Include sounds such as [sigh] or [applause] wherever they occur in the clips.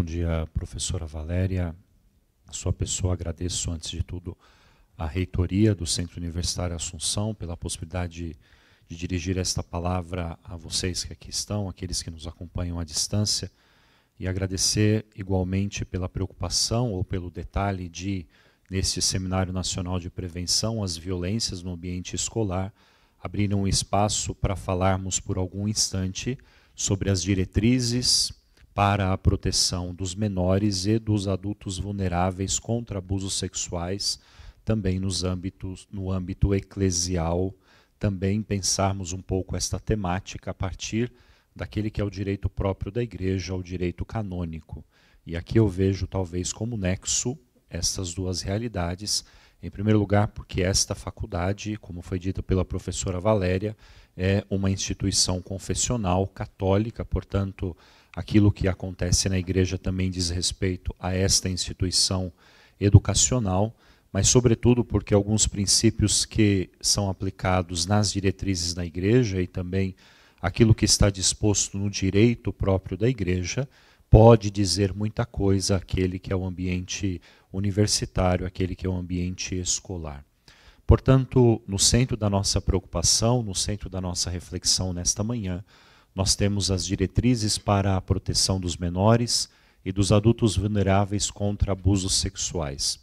Bom dia, professora Valéria. A sua pessoa, agradeço antes de tudo a reitoria do Centro Universitário Assunção pela possibilidade de, de dirigir esta palavra a vocês que aqui estão, aqueles que nos acompanham à distância, e agradecer igualmente pela preocupação ou pelo detalhe de, neste Seminário Nacional de Prevenção às Violências no Ambiente Escolar, abrir um espaço para falarmos por algum instante sobre as diretrizes para a proteção dos menores e dos adultos vulneráveis contra abusos sexuais, também nos âmbitos, no âmbito eclesial, também pensarmos um pouco esta temática a partir daquele que é o direito próprio da igreja, o direito canônico. E aqui eu vejo talvez como nexo estas duas realidades, em primeiro lugar, porque esta faculdade, como foi dito pela professora Valéria, é uma instituição confessional católica, portanto, aquilo que acontece na igreja também diz respeito a esta instituição educacional, mas, sobretudo, porque alguns princípios que são aplicados nas diretrizes da igreja e também aquilo que está disposto no direito próprio da igreja pode dizer muita coisa àquele que é o ambiente universitário, aquele que é o ambiente escolar. Portanto, no centro da nossa preocupação, no centro da nossa reflexão nesta manhã, nós temos as diretrizes para a proteção dos menores e dos adultos vulneráveis contra abusos sexuais.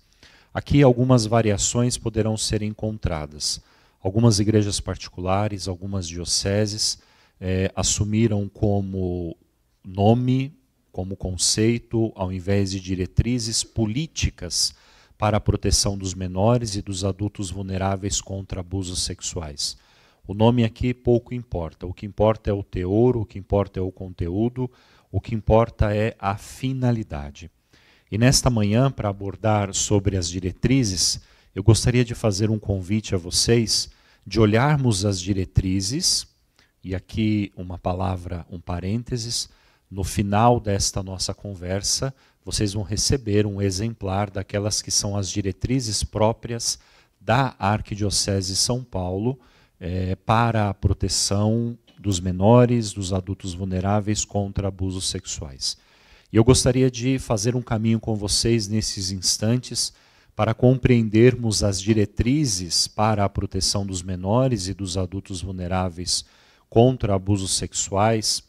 Aqui algumas variações poderão ser encontradas. Algumas igrejas particulares, algumas dioceses eh, assumiram como nome, como conceito, ao invés de diretrizes políticas para a proteção dos menores e dos adultos vulneráveis contra abusos sexuais. O nome aqui pouco importa. O que importa é o teor, o que importa é o conteúdo, o que importa é a finalidade. E nesta manhã, para abordar sobre as diretrizes, eu gostaria de fazer um convite a vocês de olharmos as diretrizes, e aqui uma palavra, um parênteses, no final desta nossa conversa, vocês vão receber um exemplar daquelas que são as diretrizes próprias da Arquidiocese São Paulo é, para a proteção dos menores, dos adultos vulneráveis contra abusos sexuais. E eu gostaria de fazer um caminho com vocês nesses instantes para compreendermos as diretrizes para a proteção dos menores e dos adultos vulneráveis contra abusos sexuais,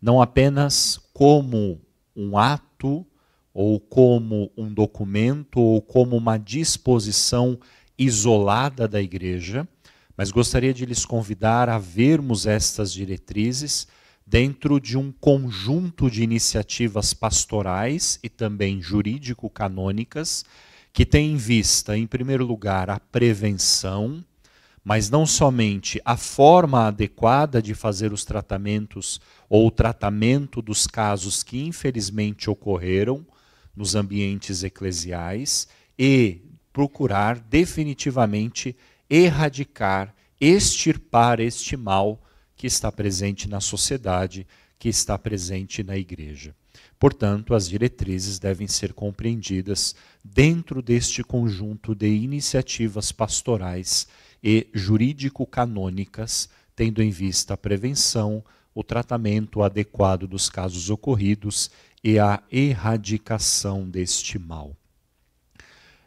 não apenas como um ato ou como um documento ou como uma disposição isolada da igreja, mas gostaria de lhes convidar a vermos estas diretrizes dentro de um conjunto de iniciativas pastorais e também jurídico-canônicas que tem em vista, em primeiro lugar, a prevenção, mas não somente a forma adequada de fazer os tratamentos ou o tratamento dos casos que infelizmente ocorreram nos ambientes eclesiais e procurar definitivamente erradicar, extirpar este mal que está presente na sociedade, que está presente na igreja. Portanto, as diretrizes devem ser compreendidas dentro deste conjunto de iniciativas pastorais e jurídico-canônicas, tendo em vista a prevenção, o tratamento adequado dos casos ocorridos e a erradicação deste mal.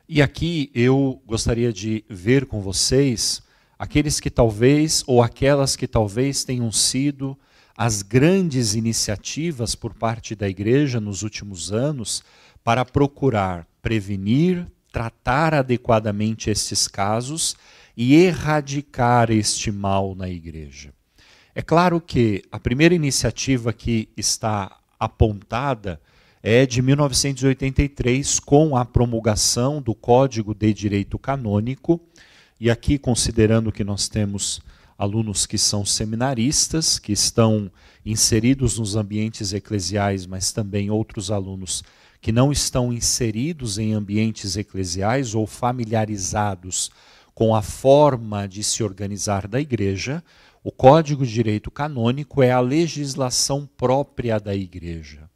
E aqui eu gostaria de ver com vocês aqueles que talvez, ou aquelas que talvez tenham sido as grandes iniciativas por parte da igreja nos últimos anos para procurar prevenir, tratar adequadamente estes casos e erradicar este mal na igreja. É claro que a primeira iniciativa que está apontada é de 1983, com a promulgação do Código de Direito Canônico. E aqui, considerando que nós temos alunos que são seminaristas, que estão inseridos nos ambientes eclesiais, mas também outros alunos que não estão inseridos em ambientes eclesiais ou familiarizados com a forma de se organizar da igreja, o Código de Direito Canônico é a legislação própria da igreja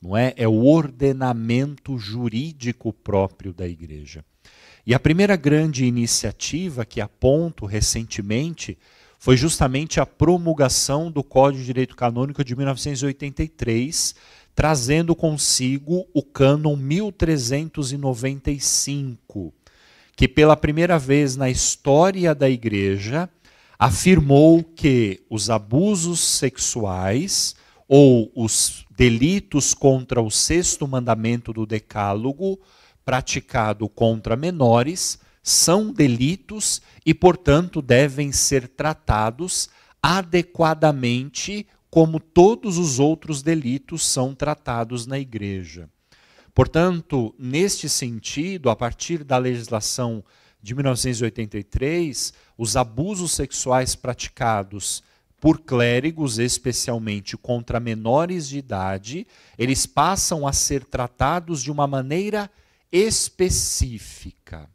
não é? É o ordenamento jurídico próprio da igreja. E a primeira grande iniciativa que aponto recentemente foi justamente a promulgação do Código de Direito Canônico de 1983, trazendo consigo o cânon 1395, que pela primeira vez na história da igreja afirmou que os abusos sexuais ou os delitos contra o sexto mandamento do Decálogo, praticado contra menores, são delitos e, portanto, devem ser tratados adequadamente como todos os outros delitos são tratados na Igreja. Portanto, neste sentido, a partir da legislação de 1983, os abusos sexuais praticados por clérigos, especialmente contra menores de idade, eles passam a ser tratados de uma maneira específica.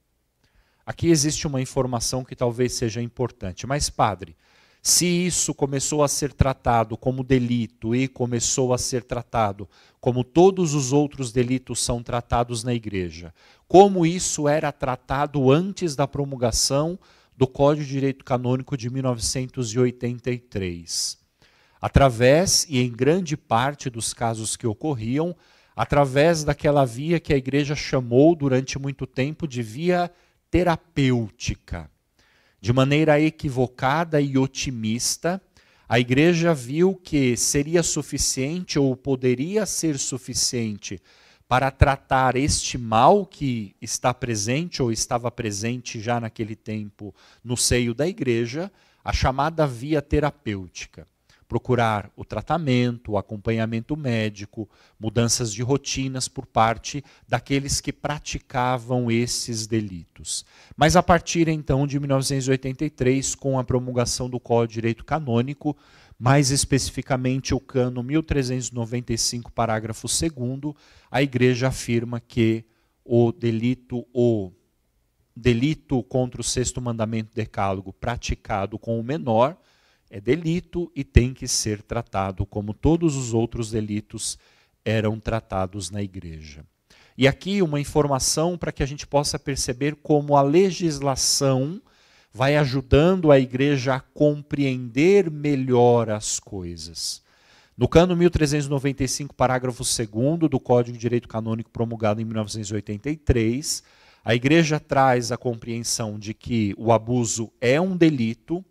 Aqui existe uma informação que talvez seja importante, mas, padre, se isso começou a ser tratado como delito e começou a ser tratado como todos os outros delitos são tratados na igreja, como isso era tratado antes da promulgação do Código de Direito Canônico de 1983. Através e em grande parte dos casos que ocorriam, através daquela via que a igreja chamou durante muito tempo de via terapêutica. De maneira equivocada e otimista, a igreja viu que seria suficiente ou poderia ser suficiente para tratar este mal que está presente ou estava presente já naquele tempo no seio da igreja, a chamada via terapêutica. Procurar o tratamento, o acompanhamento médico, mudanças de rotinas por parte daqueles que praticavam esses delitos. Mas a partir então de 1983, com a promulgação do Código de Direito Canônico, mais especificamente o cano 1395, parágrafo 2, a igreja afirma que o delito o delito contra o sexto mandamento decálogo praticado com o menor é delito e tem que ser tratado como todos os outros delitos eram tratados na igreja. E aqui uma informação para que a gente possa perceber como a legislação vai ajudando a igreja a compreender melhor as coisas. No cano 1395, parágrafo 2 do Código de Direito Canônico promulgado em 1983, a igreja traz a compreensão de que o abuso é um delito,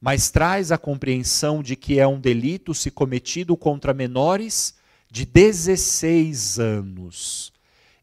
mas traz a compreensão de que é um delito se cometido contra menores de 16 anos.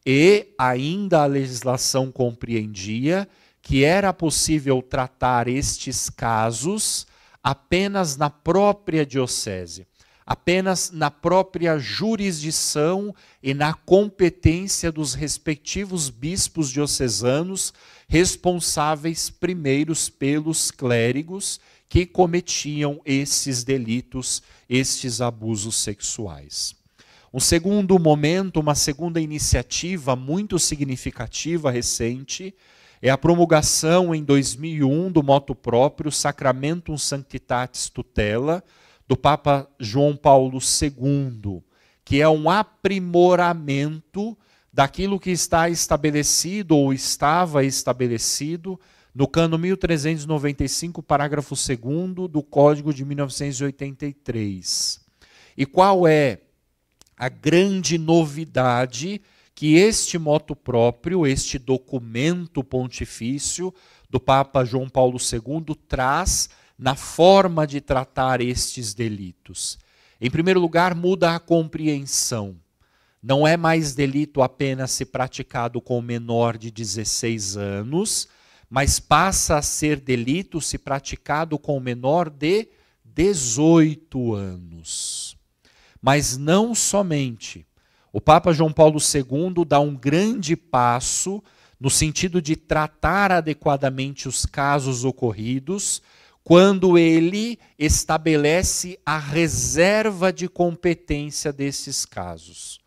E ainda a legislação compreendia que era possível tratar estes casos apenas na própria diocese, apenas na própria jurisdição e na competência dos respectivos bispos diocesanos, responsáveis primeiros pelos clérigos que cometiam esses delitos, estes abusos sexuais. Um segundo momento, uma segunda iniciativa muito significativa recente, é a promulgação em 2001 do moto próprio Sacramentum Sanctitatis Tutela do Papa João Paulo II, que é um aprimoramento daquilo que está estabelecido ou estava estabelecido no cano 1395, parágrafo 2 do Código de 1983. E qual é a grande novidade que este moto próprio, este documento pontifício do Papa João Paulo II traz na forma de tratar estes delitos. Em primeiro lugar, muda a compreensão. Não é mais delito apenas se praticado com o menor de 16 anos, mas passa a ser delito se praticado com o menor de 18 anos. Mas não somente o Papa João Paulo II dá um grande passo no sentido de tratar adequadamente os casos ocorridos, quando ele estabelece a reserva de competência desses casos.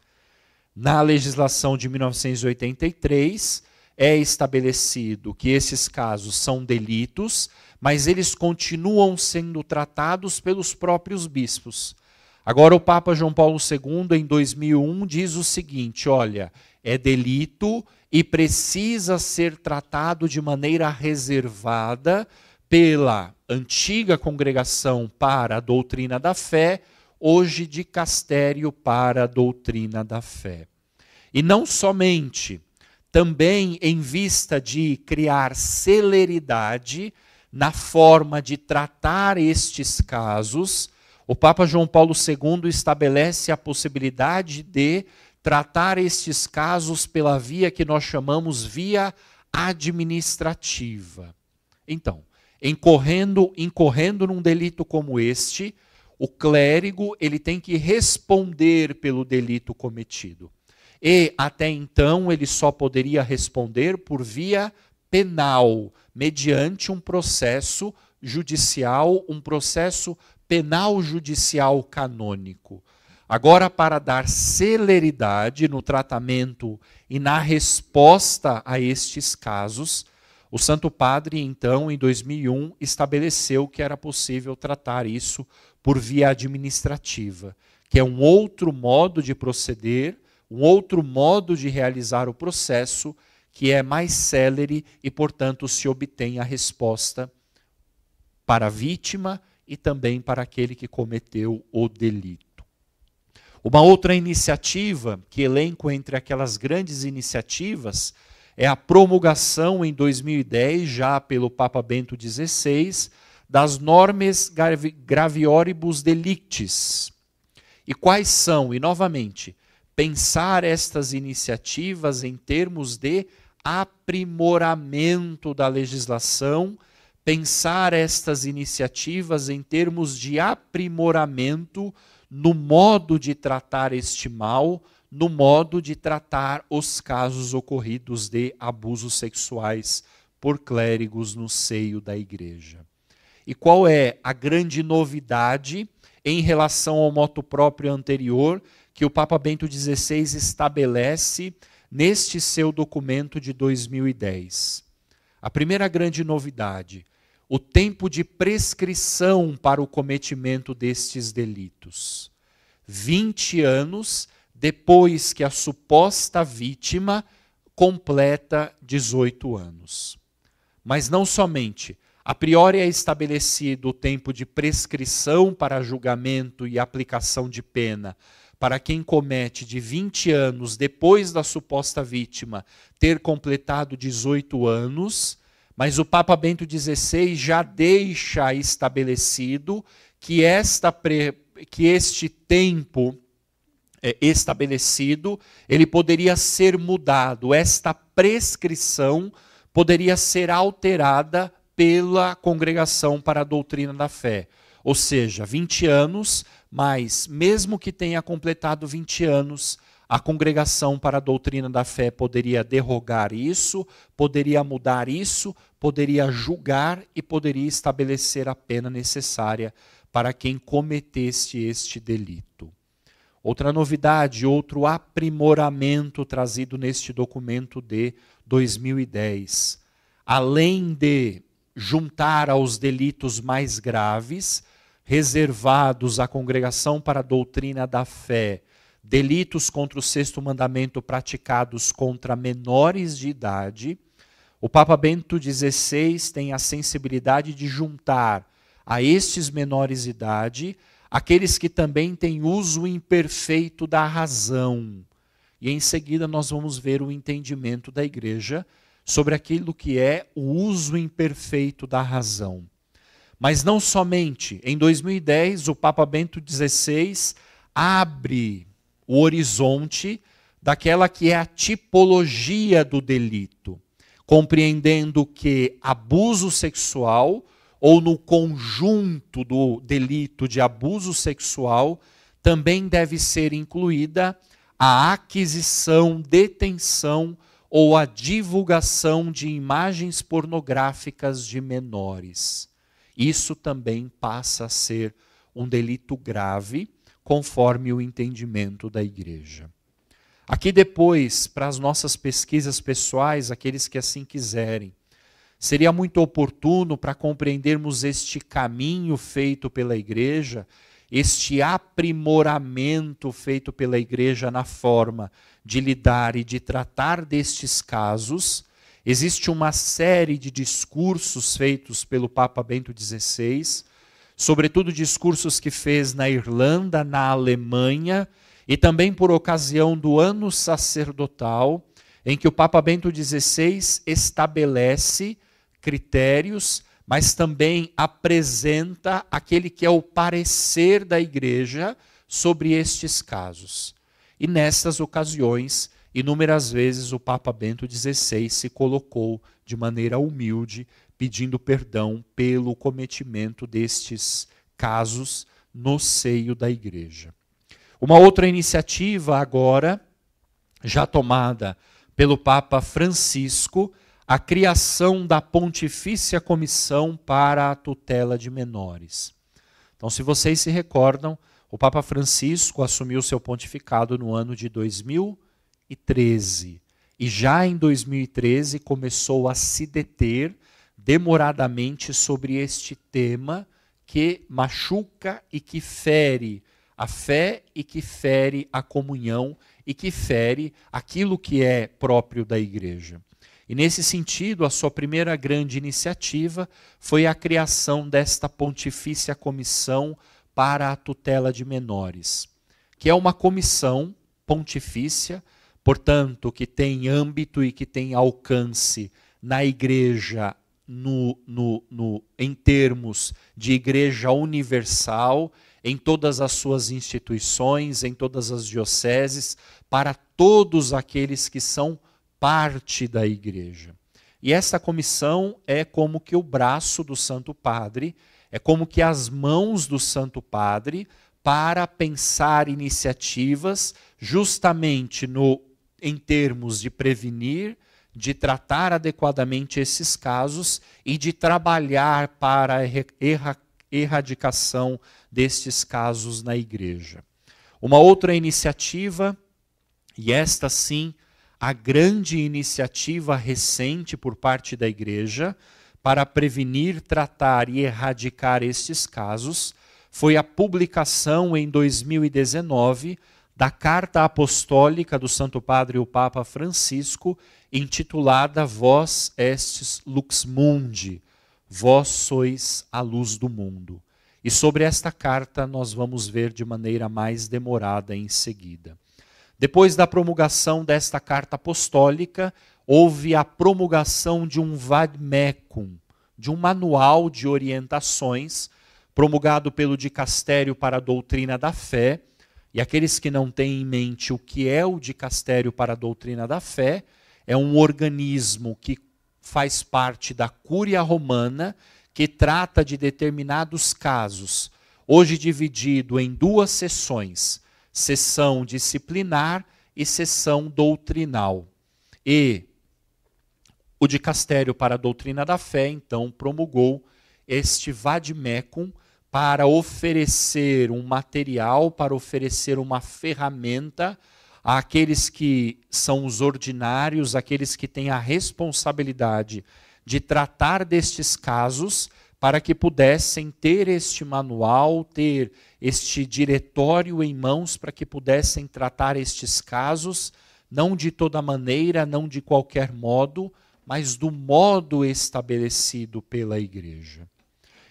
Na legislação de 1983, é estabelecido que esses casos são delitos, mas eles continuam sendo tratados pelos próprios bispos. Agora, o Papa João Paulo II, em 2001, diz o seguinte: olha, é delito e precisa ser tratado de maneira reservada pela antiga congregação para a doutrina da fé, hoje de Castério para a doutrina da fé. E não somente, também em vista de criar celeridade na forma de tratar estes casos o Papa João Paulo II estabelece a possibilidade de tratar estes casos pela via que nós chamamos via administrativa. Então, incorrendo, incorrendo num delito como este, o clérigo ele tem que responder pelo delito cometido. E até então ele só poderia responder por via penal, mediante um processo judicial, um processo penal judicial canônico. Agora, para dar celeridade no tratamento e na resposta a estes casos, o Santo Padre, então, em 2001, estabeleceu que era possível tratar isso por via administrativa, que é um outro modo de proceder, um outro modo de realizar o processo, que é mais célere e, portanto, se obtém a resposta para a vítima e também para aquele que cometeu o delito. Uma outra iniciativa que elenco entre aquelas grandes iniciativas é a promulgação em 2010, já pelo Papa Bento XVI, das normes gravioribus delictis. E quais são? E novamente, pensar estas iniciativas em termos de aprimoramento da legislação pensar estas iniciativas em termos de aprimoramento no modo de tratar este mal, no modo de tratar os casos ocorridos de abusos sexuais por clérigos no seio da igreja. E qual é a grande novidade em relação ao moto próprio anterior que o Papa Bento XVI estabelece neste seu documento de 2010? A primeira grande novidade o tempo de prescrição para o cometimento destes delitos. 20 anos depois que a suposta vítima completa 18 anos. Mas não somente. A priori é estabelecido o tempo de prescrição para julgamento e aplicação de pena para quem comete de 20 anos depois da suposta vítima ter completado 18 anos, mas o Papa Bento XVI já deixa estabelecido que, esta que este tempo é, estabelecido ele poderia ser mudado, esta prescrição poderia ser alterada pela Congregação para a Doutrina da Fé. Ou seja, 20 anos, mas mesmo que tenha completado 20 anos, a congregação para a doutrina da fé poderia derrogar isso, poderia mudar isso, poderia julgar e poderia estabelecer a pena necessária para quem cometesse este delito. Outra novidade, outro aprimoramento trazido neste documento de 2010. Além de juntar aos delitos mais graves, reservados à congregação para a doutrina da fé, delitos contra o sexto mandamento praticados contra menores de idade, o Papa Bento XVI tem a sensibilidade de juntar a estes menores de idade aqueles que também têm uso imperfeito da razão. E em seguida nós vamos ver o entendimento da igreja sobre aquilo que é o uso imperfeito da razão. Mas não somente. Em 2010, o Papa Bento XVI abre o horizonte daquela que é a tipologia do delito, compreendendo que abuso sexual ou no conjunto do delito de abuso sexual também deve ser incluída a aquisição, detenção ou a divulgação de imagens pornográficas de menores. Isso também passa a ser um delito grave conforme o entendimento da igreja. Aqui depois, para as nossas pesquisas pessoais, aqueles que assim quiserem, seria muito oportuno para compreendermos este caminho feito pela igreja, este aprimoramento feito pela igreja na forma de lidar e de tratar destes casos. Existe uma série de discursos feitos pelo Papa Bento XVI sobretudo discursos que fez na Irlanda, na Alemanha e também por ocasião do ano sacerdotal, em que o Papa Bento XVI estabelece critérios, mas também apresenta aquele que é o parecer da Igreja sobre estes casos. E nessas ocasiões, inúmeras vezes o Papa Bento XVI se colocou de maneira humilde pedindo perdão pelo cometimento destes casos no seio da igreja. Uma outra iniciativa agora, já tomada pelo Papa Francisco, a criação da Pontifícia Comissão para a Tutela de Menores. Então, se vocês se recordam, o Papa Francisco assumiu seu pontificado no ano de 2013. E já em 2013 começou a se deter demoradamente sobre este tema que machuca e que fere a fé e que fere a comunhão e que fere aquilo que é próprio da igreja. E nesse sentido, a sua primeira grande iniciativa foi a criação desta Pontifícia Comissão para a Tutela de Menores, que é uma comissão pontifícia, portanto, que tem âmbito e que tem alcance na igreja no, no, no, em termos de igreja universal, em todas as suas instituições, em todas as dioceses, para todos aqueles que são parte da igreja. E essa comissão é como que o braço do Santo Padre, é como que as mãos do Santo Padre para pensar iniciativas justamente no em termos de prevenir, de tratar adequadamente esses casos e de trabalhar para a erra erradicação destes casos na igreja. Uma outra iniciativa, e esta sim, a grande iniciativa recente por parte da igreja para prevenir, tratar e erradicar estes casos, foi a publicação em 2019 da carta apostólica do Santo Padre o Papa Francisco, intitulada Vós estes lux mundi, vós sois a luz do mundo. E sobre esta carta nós vamos ver de maneira mais demorada em seguida. Depois da promulgação desta carta apostólica, houve a promulgação de um vadmecum, de um manual de orientações promulgado pelo dicastério para a doutrina da fé, e aqueles que não têm em mente o que é o dicastério para a doutrina da fé, é um organismo que faz parte da Cúria Romana, que trata de determinados casos, hoje dividido em duas sessões: sessão disciplinar e sessão doutrinal. E o dicastério para a doutrina da fé, então, promulgou este mecum para oferecer um material, para oferecer uma ferramenta àqueles que são os ordinários, aqueles que têm a responsabilidade de tratar destes casos, para que pudessem ter este manual, ter este diretório em mãos, para que pudessem tratar estes casos, não de toda maneira, não de qualquer modo, mas do modo estabelecido pela igreja.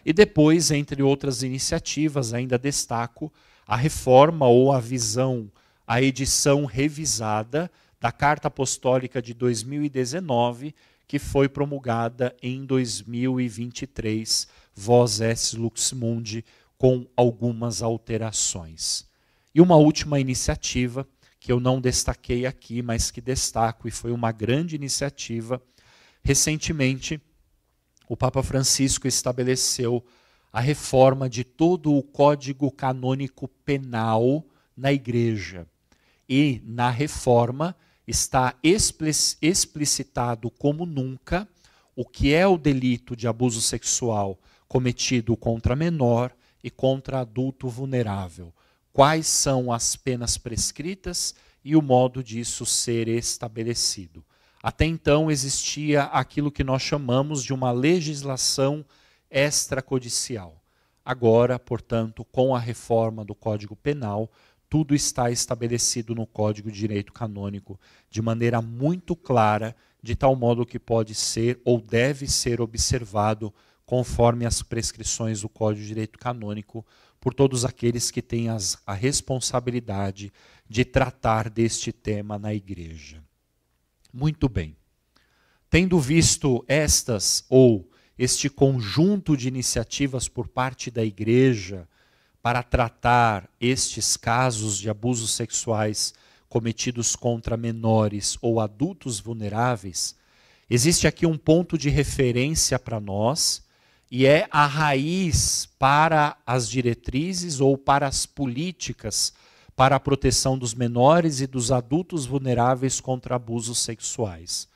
E depois, entre outras iniciativas, ainda destaco a reforma ou a visão, a edição revisada da Carta Apostólica de 2019, que foi promulgada em 2023, vos es Lux Mundi, com algumas alterações. E uma última iniciativa que eu não destaquei aqui, mas que destaco e foi uma grande iniciativa recentemente o Papa Francisco estabeleceu a reforma de todo o Código Canônico Penal na Igreja. E na reforma está explicitado como nunca o que é o delito de abuso sexual cometido contra menor e contra adulto vulnerável, quais são as penas prescritas e o modo disso ser estabelecido. Até então existia aquilo que nós chamamos de uma legislação extracodicial. Agora, portanto, com a reforma do Código Penal, tudo está estabelecido no Código de Direito Canônico de maneira muito clara, de tal modo que pode ser ou deve ser observado conforme as prescrições do Código de Direito Canônico por todos aqueles que têm as, a responsabilidade de tratar deste tema na Igreja. Muito bem. Tendo visto estas ou este conjunto de iniciativas por parte da igreja para tratar estes casos de abusos sexuais cometidos contra menores ou adultos vulneráveis, existe aqui um ponto de referência para nós e é a raiz para as diretrizes ou para as políticas para a proteção dos menores e dos adultos vulneráveis contra abusos sexuais.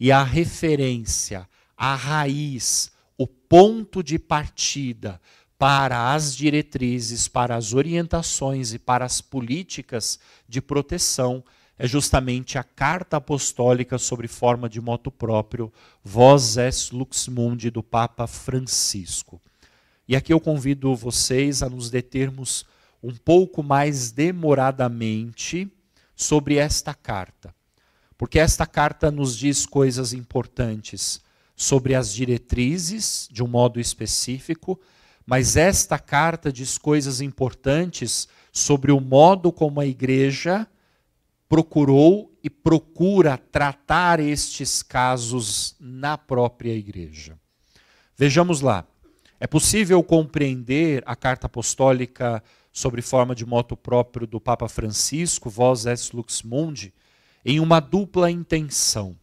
E a referência, a raiz, o ponto de partida para as diretrizes, para as orientações e para as políticas de proteção é justamente a Carta Apostólica sobre forma de moto próprio, Vos es lux mundi, do Papa Francisco. E aqui eu convido vocês a nos determos um pouco mais demoradamente sobre esta carta, porque esta carta nos diz coisas importantes sobre as diretrizes, de um modo específico, mas esta carta diz coisas importantes sobre o modo como a igreja procurou e procura tratar estes casos na própria igreja. Vejamos lá. É possível compreender a carta apostólica sobre forma de moto próprio do Papa Francisco, Vos est lux mundi, em uma dupla intenção.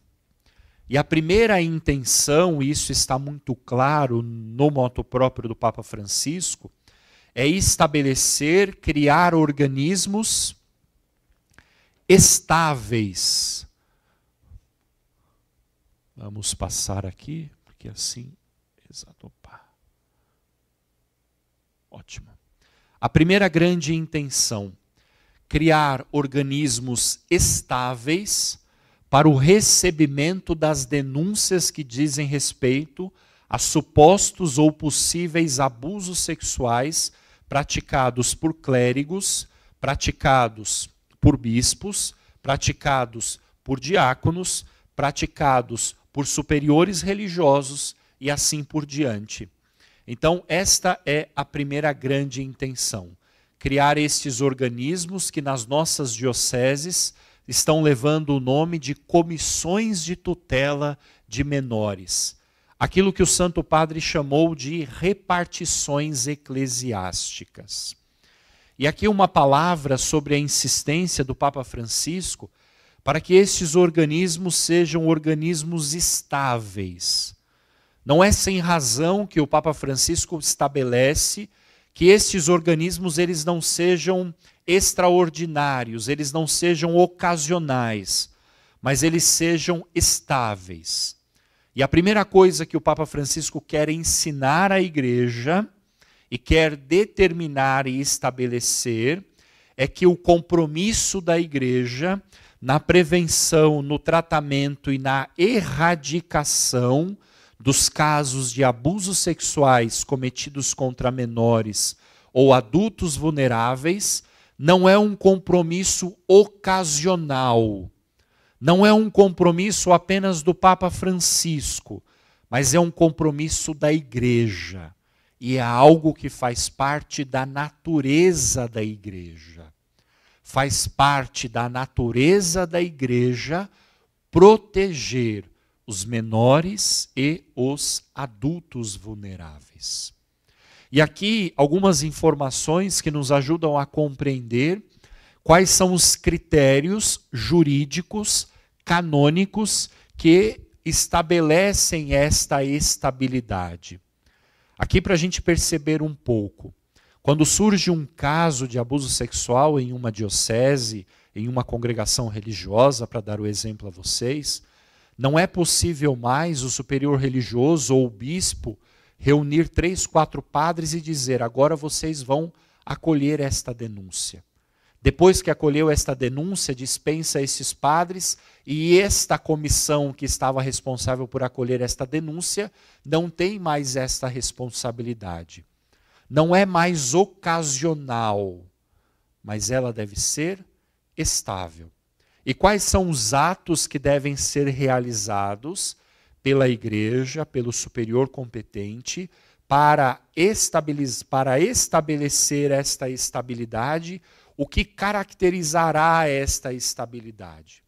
E a primeira intenção, e isso está muito claro no moto próprio do Papa Francisco, é estabelecer, criar organismos estáveis. Vamos passar aqui, porque assim, exato, opa. Ótimo. A primeira grande intenção, criar organismos estáveis para o recebimento das denúncias que dizem respeito a supostos ou possíveis abusos sexuais praticados por clérigos, praticados por bispos, praticados por diáconos, praticados por superiores religiosos e assim por diante. Então, esta é a primeira grande intenção: criar estes organismos que nas nossas dioceses estão levando o nome de comissões de tutela de menores. Aquilo que o Santo Padre chamou de repartições eclesiásticas. E aqui uma palavra sobre a insistência do Papa Francisco para que estes organismos sejam organismos estáveis não é sem razão que o Papa Francisco estabelece que estes organismos eles não sejam extraordinários, eles não sejam ocasionais, mas eles sejam estáveis. E a primeira coisa que o Papa Francisco quer ensinar à igreja e quer determinar e estabelecer é que o compromisso da igreja na prevenção, no tratamento e na erradicação dos casos de abusos sexuais cometidos contra menores ou adultos vulneráveis não é um compromisso ocasional. Não é um compromisso apenas do Papa Francisco, mas é um compromisso da Igreja. E é algo que faz parte da natureza da Igreja. Faz parte da natureza da Igreja proteger os menores e os adultos vulneráveis. E aqui algumas informações que nos ajudam a compreender quais são os critérios jurídicos, canônicos, que estabelecem esta estabilidade. Aqui, para a gente perceber um pouco, quando surge um caso de abuso sexual em uma diocese, em uma congregação religiosa, para dar o exemplo a vocês, não é possível mais o superior religioso ou o bispo reunir três, quatro padres e dizer: agora vocês vão acolher esta denúncia. Depois que acolheu esta denúncia, dispensa esses padres e esta comissão que estava responsável por acolher esta denúncia não tem mais esta responsabilidade. Não é mais ocasional, mas ela deve ser estável. E quais são os atos que devem ser realizados pela igreja, pelo superior competente, para, para estabelecer esta estabilidade, o que caracterizará esta estabilidade?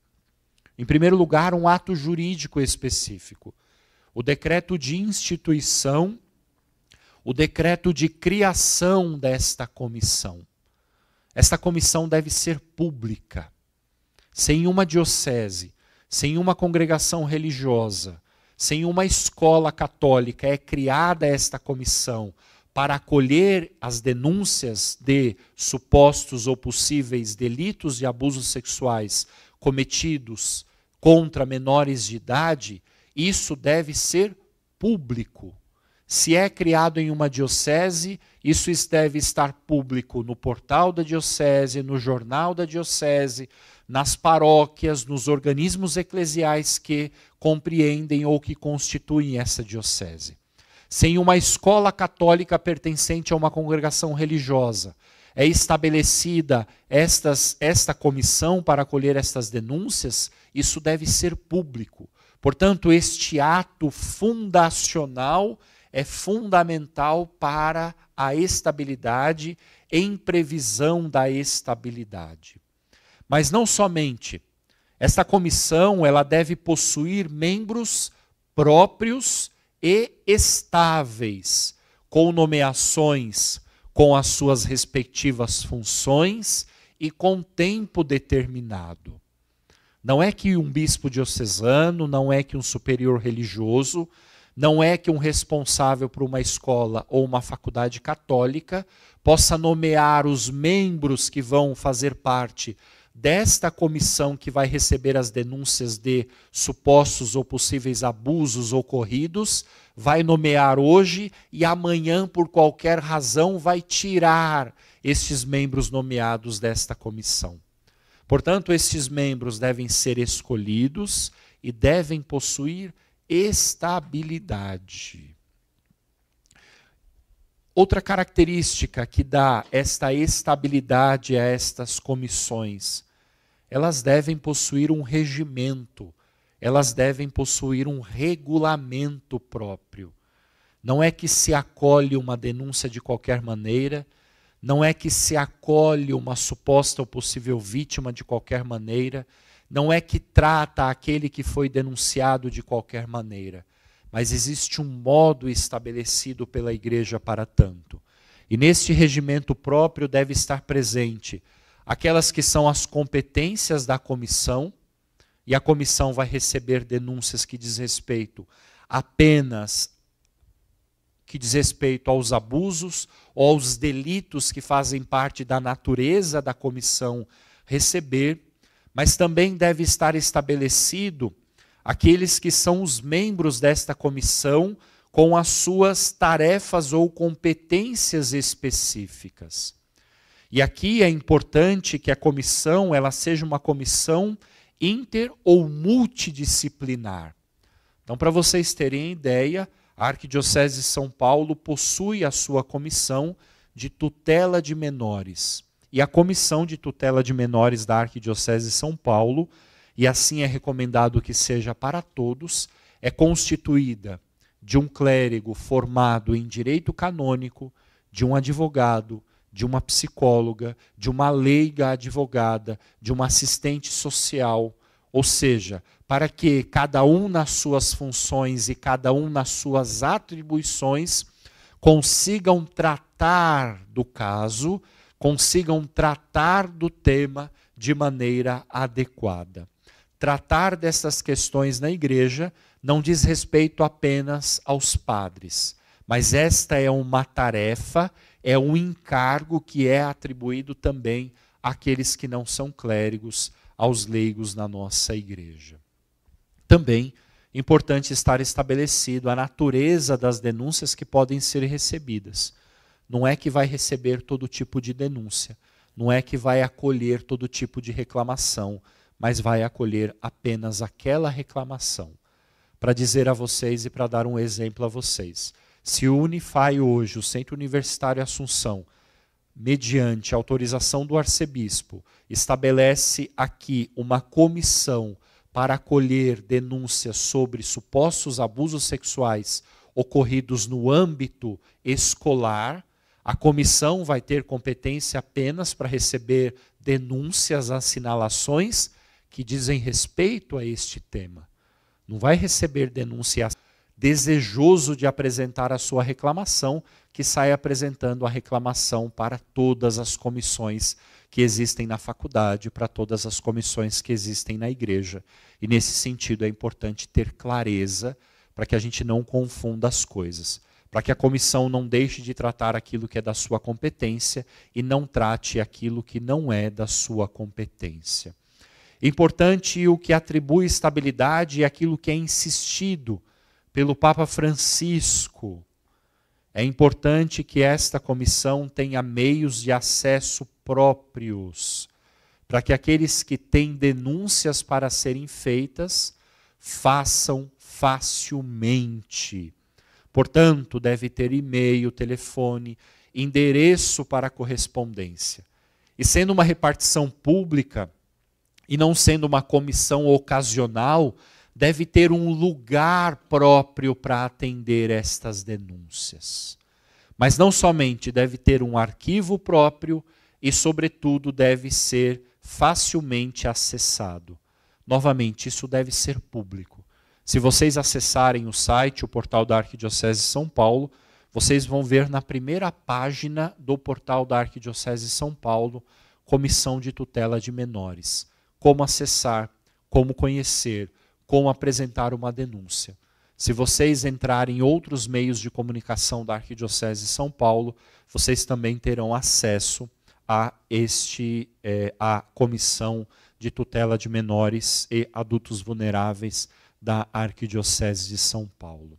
Em primeiro lugar, um ato jurídico específico. O decreto de instituição, o decreto de criação desta comissão. Esta comissão deve ser pública sem uma diocese, sem uma congregação religiosa, sem uma escola católica, é criada esta comissão para acolher as denúncias de supostos ou possíveis delitos e abusos sexuais cometidos contra menores de idade, isso deve ser público. Se é criado em uma diocese, isso deve estar público no portal da diocese, no jornal da diocese, nas paróquias, nos organismos eclesiais que compreendem ou que constituem essa diocese. Sem uma escola católica pertencente a uma congregação religiosa, é estabelecida estas, esta comissão para acolher estas denúncias, isso deve ser público. Portanto, este ato fundacional é fundamental para a estabilidade, em previsão da estabilidade. Mas não somente. Esta comissão, ela deve possuir membros próprios e estáveis, com nomeações, com as suas respectivas funções e com tempo determinado. Não é que um bispo diocesano, não é que um superior religioso, não é que um responsável por uma escola ou uma faculdade católica possa nomear os membros que vão fazer parte desta comissão que vai receber as denúncias de supostos ou possíveis abusos ocorridos, vai nomear hoje e amanhã, por qualquer razão, vai tirar estes membros nomeados desta comissão. Portanto, estes membros devem ser escolhidos e devem possuir estabilidade. Outra característica que dá esta estabilidade a estas comissões elas devem possuir um regimento, elas devem possuir um regulamento próprio. Não é que se acolhe uma denúncia de qualquer maneira, não é que se acolhe uma suposta ou possível vítima de qualquer maneira, não é que trata aquele que foi denunciado de qualquer maneira, mas existe um modo estabelecido pela igreja para tanto. E neste regimento próprio deve estar presente aquelas que são as competências da comissão, e a comissão vai receber denúncias que diz respeito apenas que diz respeito aos abusos ou aos delitos que fazem parte da natureza da comissão receber, mas também deve estar estabelecido aqueles que são os membros desta comissão com as suas tarefas ou competências específicas. E aqui é importante que a comissão ela seja uma comissão inter ou multidisciplinar. Então, para vocês terem ideia, a Arquidiocese de São Paulo possui a sua comissão de tutela de menores. E a comissão de tutela de menores da Arquidiocese de São Paulo, e assim é recomendado que seja para todos, é constituída de um clérigo formado em direito canônico, de um advogado, de uma psicóloga, de uma leiga advogada, de uma assistente social, ou seja, para que cada um nas suas funções e cada um nas suas atribuições consigam tratar do caso, consigam tratar do tema de maneira adequada. Tratar dessas questões na igreja não diz respeito apenas aos padres, mas esta é uma tarefa é um encargo que é atribuído também àqueles que não são clérigos, aos leigos na nossa igreja. Também é importante estar estabelecido a natureza das denúncias que podem ser recebidas. Não é que vai receber todo tipo de denúncia, não é que vai acolher todo tipo de reclamação, mas vai acolher apenas aquela reclamação. Para dizer a vocês e para dar um exemplo a vocês se o Unify hoje, o Centro Universitário Assunção, mediante autorização do arcebispo, estabelece aqui uma comissão para acolher denúncias sobre supostos abusos sexuais ocorridos no âmbito escolar, a comissão vai ter competência apenas para receber denúncias, assinalações que dizem respeito a este tema. Não vai receber denúncias desejoso de apresentar a sua reclamação, que sai apresentando a reclamação para todas as comissões que existem na faculdade, para todas as comissões que existem na igreja. E nesse sentido é importante ter clareza para que a gente não confunda as coisas, para que a comissão não deixe de tratar aquilo que é da sua competência e não trate aquilo que não é da sua competência. Importante o que atribui estabilidade e aquilo que é insistido pelo Papa Francisco. É importante que esta comissão tenha meios de acesso próprios, para que aqueles que têm denúncias para serem feitas façam facilmente. Portanto, deve ter e-mail, telefone, endereço para correspondência. E sendo uma repartição pública, e não sendo uma comissão ocasional, deve ter um lugar próprio para atender estas denúncias. Mas não somente deve ter um arquivo próprio e, sobretudo, deve ser facilmente acessado. Novamente, isso deve ser público. Se vocês acessarem o site, o portal da Arquidiocese de São Paulo, vocês vão ver na primeira página do portal da Arquidiocese de São Paulo, Comissão de Tutela de Menores. Como acessar, como conhecer, com apresentar uma denúncia. Se vocês entrarem em outros meios de comunicação da Arquidiocese de São Paulo, vocês também terão acesso a este é, a comissão de tutela de menores e adultos vulneráveis da Arquidiocese de São Paulo.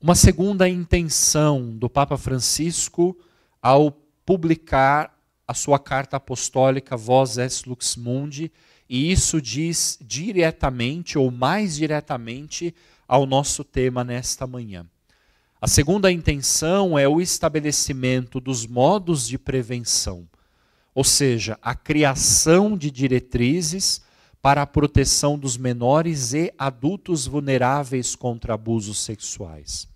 Uma segunda intenção do Papa Francisco ao publicar a sua carta apostólica Vós és Lux Mundi e isso diz diretamente ou mais diretamente ao nosso tema nesta manhã. A segunda intenção é o estabelecimento dos modos de prevenção, ou seja, a criação de diretrizes para a proteção dos menores e adultos vulneráveis contra abusos sexuais.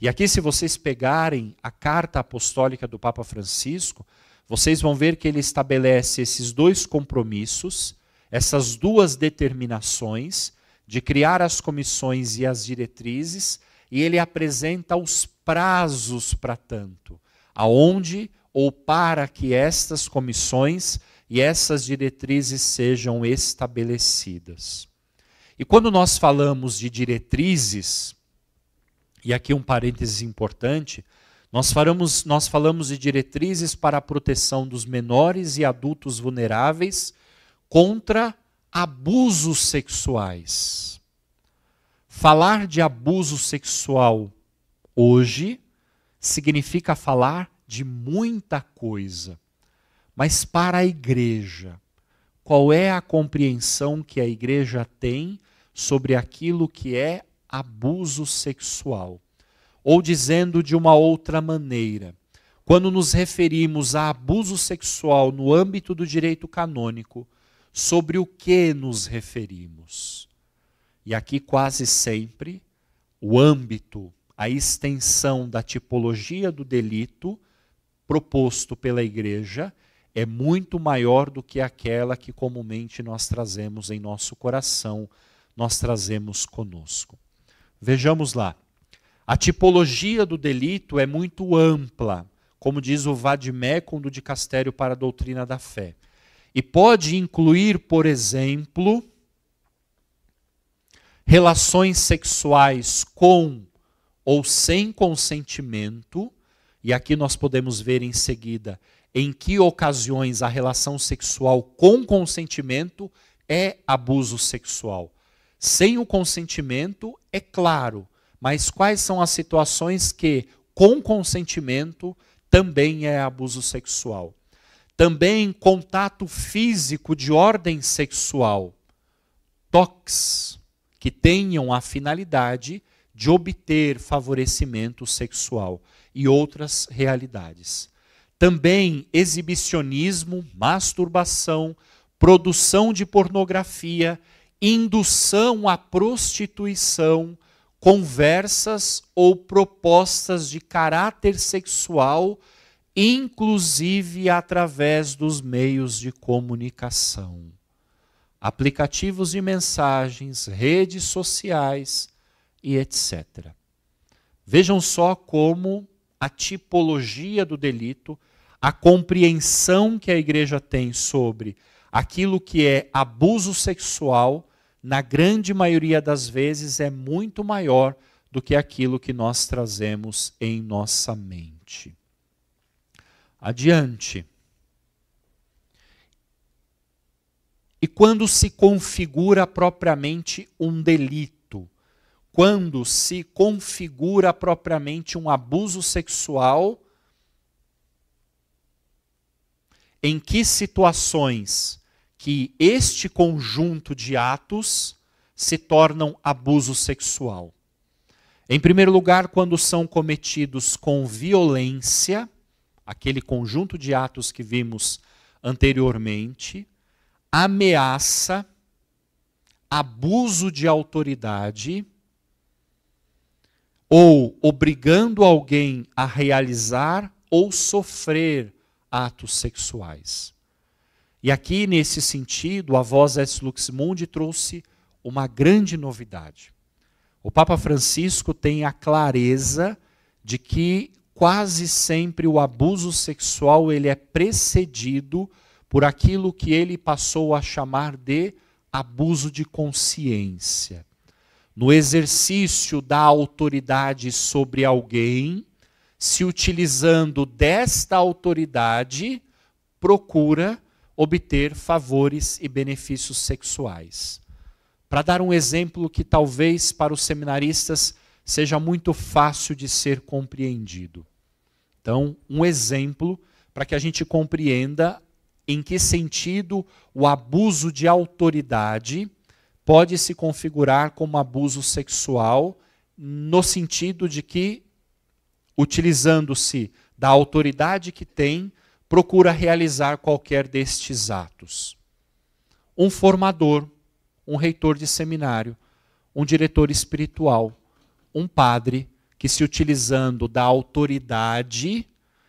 E aqui, se vocês pegarem a carta apostólica do Papa Francisco, vocês vão ver que ele estabelece esses dois compromissos essas duas determinações de criar as comissões e as diretrizes, e ele apresenta os prazos para tanto, aonde ou para que estas comissões e essas diretrizes sejam estabelecidas. E quando nós falamos de diretrizes, e aqui um parênteses importante, nós, faramos, nós falamos de diretrizes para a proteção dos menores e adultos vulneráveis contra abusos sexuais. Falar de abuso sexual hoje significa falar de muita coisa. Mas para a igreja, qual é a compreensão que a igreja tem sobre aquilo que é abuso sexual? Ou dizendo de uma outra maneira, quando nos referimos a abuso sexual no âmbito do direito canônico, sobre o que nos referimos. E aqui, quase sempre, o âmbito, a extensão da tipologia do delito proposto pela Igreja é muito maior do que aquela que comumente nós trazemos em nosso coração, nós trazemos conosco. Vejamos lá. A tipologia do delito é muito ampla, como diz o Vadimecum do Castério para a Doutrina da Fé. E pode incluir, por exemplo, relações sexuais com ou sem consentimento, e aqui nós podemos ver em seguida em que ocasiões a relação sexual com consentimento é abuso sexual. Sem o consentimento, é claro, mas quais são as situações que, com consentimento, também é abuso sexual? Também contato físico de ordem sexual, toques, que tenham a finalidade de obter favorecimento sexual e outras realidades. Também exibicionismo, masturbação, produção de pornografia, indução à prostituição, conversas ou propostas de caráter sexual inclusive através dos meios de comunicação. Aplicativos de mensagens, redes sociais e etc. Vejam só como a tipologia do delito, a compreensão que a igreja tem sobre aquilo que é abuso sexual, na grande maioria das vezes é muito maior do que aquilo que nós trazemos em nossa mente adiante. E quando se configura propriamente um delito, quando se configura propriamente um abuso sexual, em que situações que este conjunto de atos se tornam abuso sexual? Em primeiro lugar, quando são cometidos com violência aquele conjunto de atos que vimos anteriormente, ameaça, abuso de autoridade, ou obrigando alguém a realizar ou sofrer atos sexuais. E aqui, nesse sentido, a voz S. Lux Mundi trouxe uma grande novidade. O Papa Francisco tem a clareza de que quase sempre o abuso sexual ele é precedido por aquilo que ele passou a chamar de abuso de consciência. No exercício da autoridade sobre alguém, se utilizando desta autoridade, procura obter favores e benefícios sexuais. Para dar um exemplo que talvez para os seminaristas seja muito fácil de ser compreendido. Então, um exemplo para que a gente compreenda em que sentido o abuso de autoridade pode se configurar como abuso sexual, no sentido de que, utilizando-se da autoridade que tem, procura realizar qualquer destes atos. Um formador, um reitor de seminário, um diretor espiritual, um padre, que, se utilizando da autoridade,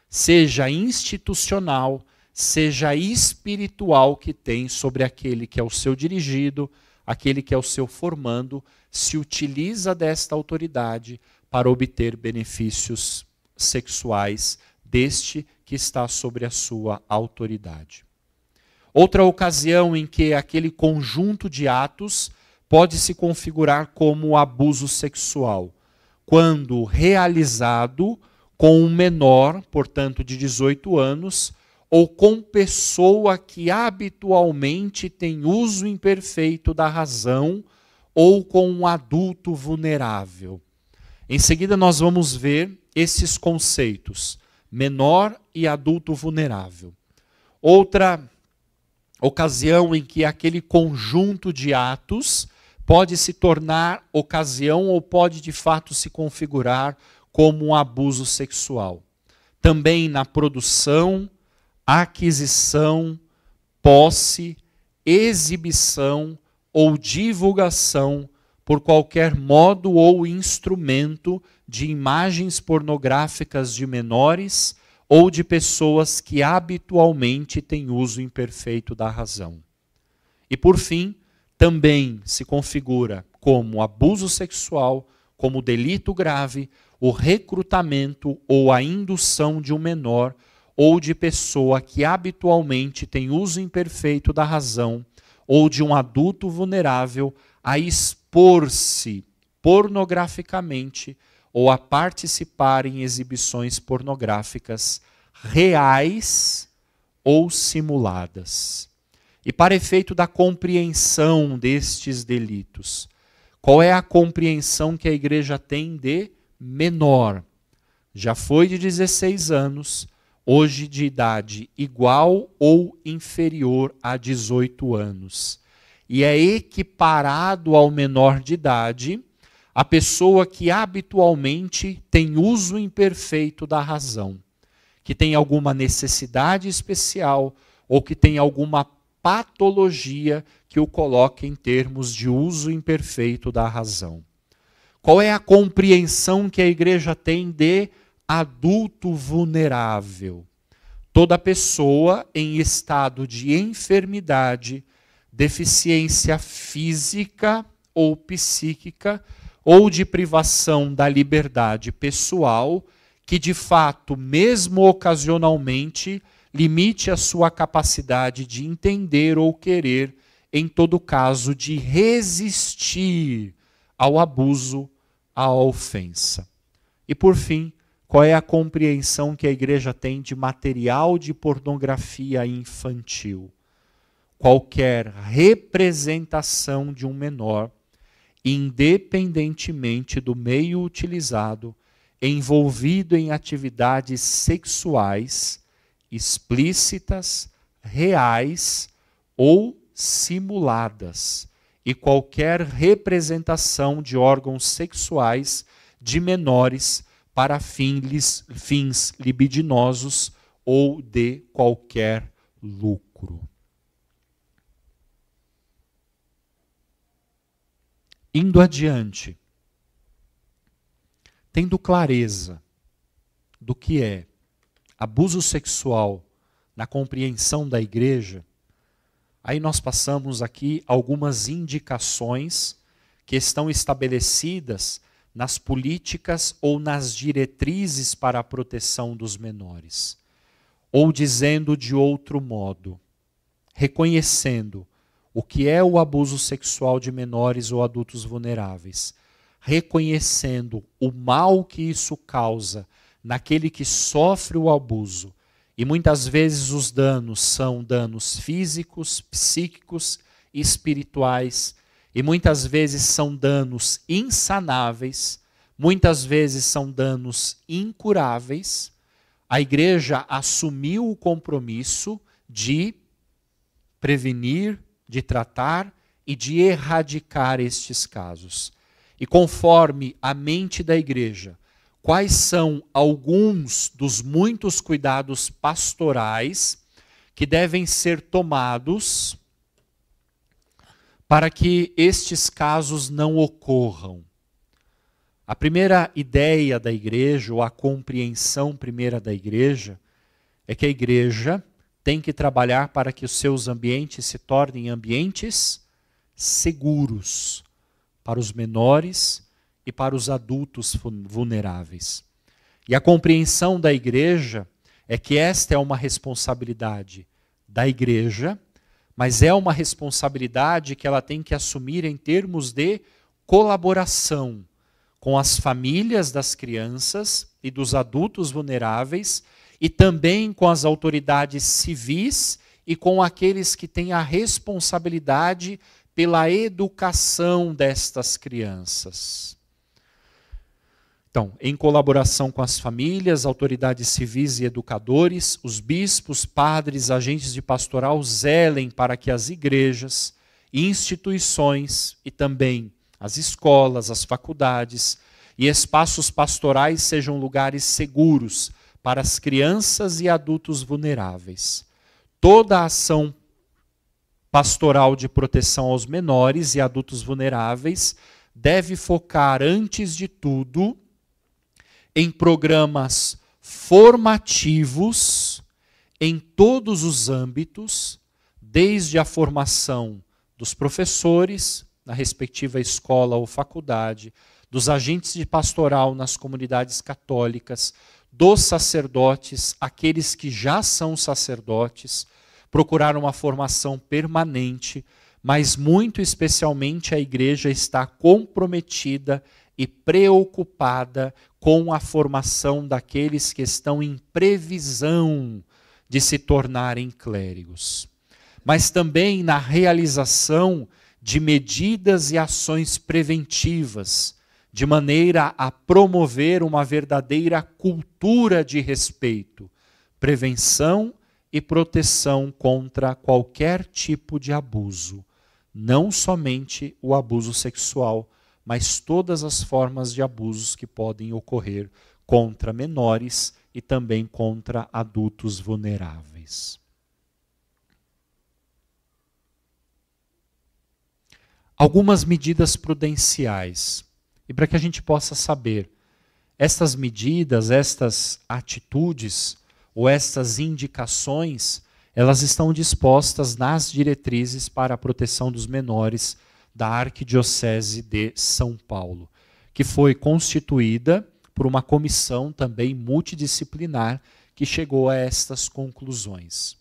seja institucional, seja espiritual, que tem sobre aquele que é o seu dirigido, aquele que é o seu formando, se utiliza desta autoridade para obter benefícios sexuais deste que está sobre a sua autoridade. Outra ocasião em que aquele conjunto de atos pode se configurar como abuso sexual quando realizado com um menor, portanto de 18 anos, ou com pessoa que habitualmente tem uso imperfeito da razão, ou com um adulto vulnerável. Em seguida, nós vamos ver esses conceitos, menor e adulto vulnerável. Outra ocasião em que aquele conjunto de atos pode se tornar ocasião ou pode de fato se configurar como um abuso sexual. Também na produção, aquisição, posse, exibição ou divulgação por qualquer modo ou instrumento de imagens pornográficas de menores ou de pessoas que habitualmente têm uso imperfeito da razão. E por fim, também se configura como abuso sexual, como delito grave, o recrutamento ou a indução de um menor ou de pessoa que habitualmente tem uso imperfeito da razão ou de um adulto vulnerável a expor-se pornograficamente ou a participar em exibições pornográficas reais ou simuladas e para efeito da compreensão destes delitos. Qual é a compreensão que a igreja tem de menor? Já foi de 16 anos, hoje de idade igual ou inferior a 18 anos. E é equiparado ao menor de idade a pessoa que habitualmente tem uso imperfeito da razão, que tem alguma necessidade especial ou que tem alguma patologia que o coloca em termos de uso imperfeito da razão. Qual é a compreensão que a igreja tem de adulto vulnerável? Toda pessoa em estado de enfermidade, deficiência física ou psíquica, ou de privação da liberdade pessoal, que de fato, mesmo ocasionalmente, limite a sua capacidade de entender ou querer, em todo caso, de resistir ao abuso, à ofensa. E por fim, qual é a compreensão que a igreja tem de material de pornografia infantil? Qualquer representação de um menor, independentemente do meio utilizado, envolvido em atividades sexuais explícitas, reais ou simuladas, e qualquer representação de órgãos sexuais de menores para fins, fins libidinosos ou de qualquer lucro. Indo adiante, tendo clareza do que é abuso sexual na compreensão da igreja, aí nós passamos aqui algumas indicações que estão estabelecidas nas políticas ou nas diretrizes para a proteção dos menores. Ou dizendo de outro modo, reconhecendo o que é o abuso sexual de menores ou adultos vulneráveis, reconhecendo o mal que isso causa naquele que sofre o abuso. E muitas vezes os danos são danos físicos, psíquicos, espirituais, e muitas vezes são danos insanáveis, muitas vezes são danos incuráveis. A igreja assumiu o compromisso de prevenir, de tratar e de erradicar estes casos. E conforme a mente da igreja, quais são alguns dos muitos cuidados pastorais que devem ser tomados para que estes casos não ocorram. A primeira ideia da igreja, ou a compreensão primeira da igreja, é que a igreja tem que trabalhar para que os seus ambientes se tornem ambientes seguros para os menores e para os adultos vulneráveis. E a compreensão da igreja é que esta é uma responsabilidade da igreja, mas é uma responsabilidade que ela tem que assumir em termos de colaboração com as famílias das crianças e dos adultos vulneráveis e também com as autoridades civis e com aqueles que têm a responsabilidade pela educação destas crianças. Então, em colaboração com as famílias, autoridades civis e educadores, os bispos, padres, agentes de pastoral zelem para que as igrejas, instituições e também as escolas, as faculdades e espaços pastorais sejam lugares seguros para as crianças e adultos vulneráveis. Toda a ação pastoral de proteção aos menores e adultos vulneráveis deve focar, antes de tudo, em programas formativos em todos os âmbitos, desde a formação dos professores na respectiva escola ou faculdade, dos agentes de pastoral nas comunidades católicas, dos sacerdotes, aqueles que já são sacerdotes, procurar uma formação permanente, mas muito especialmente a igreja está comprometida e preocupada com a formação daqueles que estão em previsão de se tornarem clérigos, mas também na realização de medidas e ações preventivas, de maneira a promover uma verdadeira cultura de respeito, prevenção e proteção contra qualquer tipo de abuso, não somente o abuso sexual, mas todas as formas de abusos que podem ocorrer contra menores e também contra adultos vulneráveis. Algumas medidas prudenciais. E para que a gente possa saber, estas medidas, estas atitudes ou estas indicações, elas estão dispostas nas diretrizes para a proteção dos menores da Arquidiocese de São Paulo, que foi constituída por uma comissão também multidisciplinar que chegou a estas conclusões.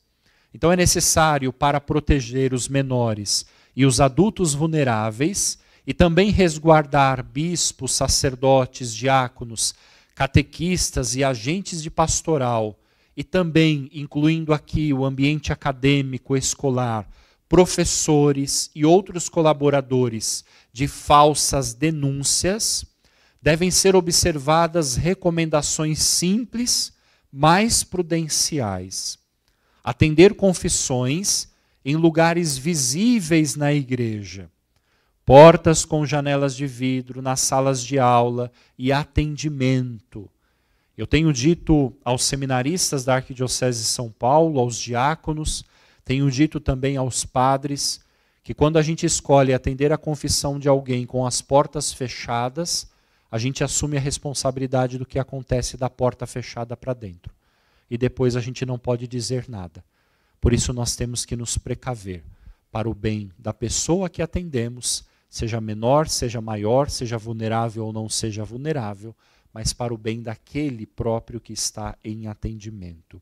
Então é necessário para proteger os menores e os adultos vulneráveis e também resguardar bispos, sacerdotes, diáconos, catequistas e agentes de pastoral, e também incluindo aqui o ambiente acadêmico, escolar, professores e outros colaboradores de falsas denúncias, devem ser observadas recomendações simples, mais prudenciais. Atender confissões em lugares visíveis na igreja, portas com janelas de vidro, nas salas de aula e atendimento. Eu tenho dito aos seminaristas da Arquidiocese de São Paulo, aos diáconos, tenho dito também aos padres que quando a gente escolhe atender a confissão de alguém com as portas fechadas, a gente assume a responsabilidade do que acontece da porta fechada para dentro. E depois a gente não pode dizer nada. Por isso nós temos que nos precaver para o bem da pessoa que atendemos, seja menor, seja maior, seja vulnerável ou não seja vulnerável, mas para o bem daquele próprio que está em atendimento.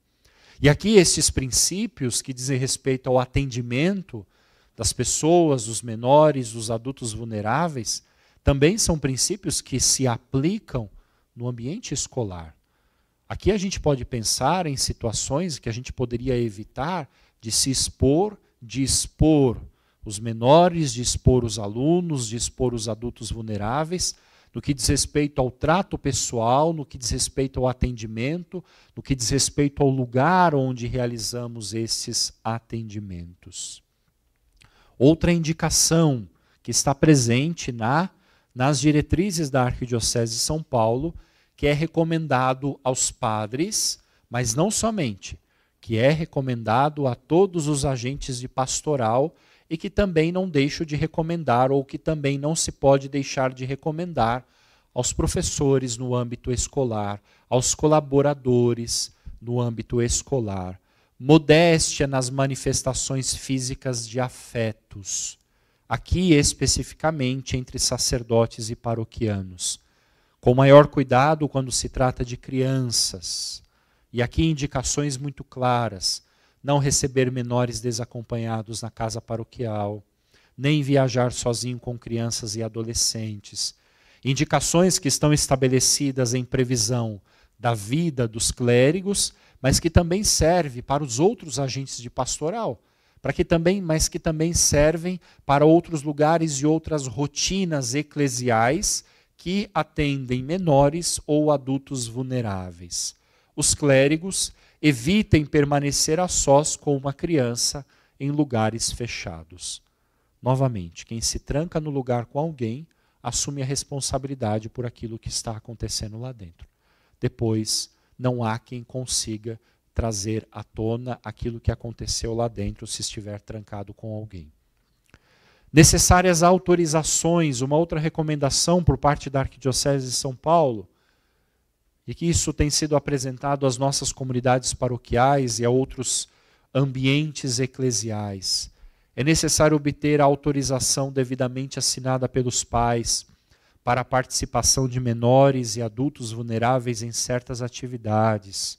E aqui esses princípios que dizem respeito ao atendimento das pessoas, dos menores, dos adultos vulneráveis, também são princípios que se aplicam no ambiente escolar. Aqui a gente pode pensar em situações que a gente poderia evitar de se expor, de expor os menores, de expor os alunos, de expor os adultos vulneráveis no que diz respeito ao trato pessoal, no que diz respeito ao atendimento, no que diz respeito ao lugar onde realizamos esses atendimentos. Outra indicação que está presente na, nas diretrizes da Arquidiocese de São Paulo, que é recomendado aos padres, mas não somente, que é recomendado a todos os agentes de pastoral e que também não deixo de recomendar, ou que também não se pode deixar de recomendar aos professores no âmbito escolar, aos colaboradores no âmbito escolar. Modéstia nas manifestações físicas de afetos, aqui especificamente entre sacerdotes e paroquianos. Com maior cuidado quando se trata de crianças. E aqui indicações muito claras não receber menores desacompanhados na casa paroquial, nem viajar sozinho com crianças e adolescentes. Indicações que estão estabelecidas em previsão da vida dos clérigos, mas que também serve para os outros agentes de pastoral, para que também, mas que também servem para outros lugares e outras rotinas eclesiais que atendem menores ou adultos vulneráveis. Os clérigos evitem permanecer a sós com uma criança em lugares fechados. Novamente, quem se tranca no lugar com alguém assume a responsabilidade por aquilo que está acontecendo lá dentro. Depois, não há quem consiga trazer à tona aquilo que aconteceu lá dentro se estiver trancado com alguém. Necessárias autorizações, uma outra recomendação por parte da Arquidiocese de São Paulo, e que isso tem sido apresentado às nossas comunidades paroquiais e a outros ambientes eclesiais. É necessário obter a autorização devidamente assinada pelos pais para a participação de menores e adultos vulneráveis em certas atividades,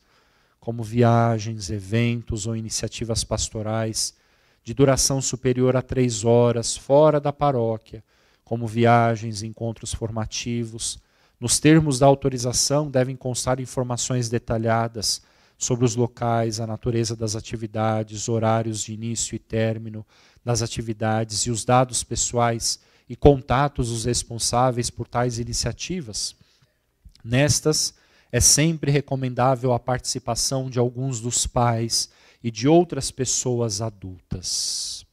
como viagens, eventos ou iniciativas pastorais de duração superior a três horas fora da paróquia, como viagens, encontros formativos nos termos da autorização, devem constar informações detalhadas sobre os locais, a natureza das atividades, horários de início e término das atividades e os dados pessoais e contatos dos responsáveis por tais iniciativas. Nestas, é sempre recomendável a participação de alguns dos pais e de outras pessoas adultas.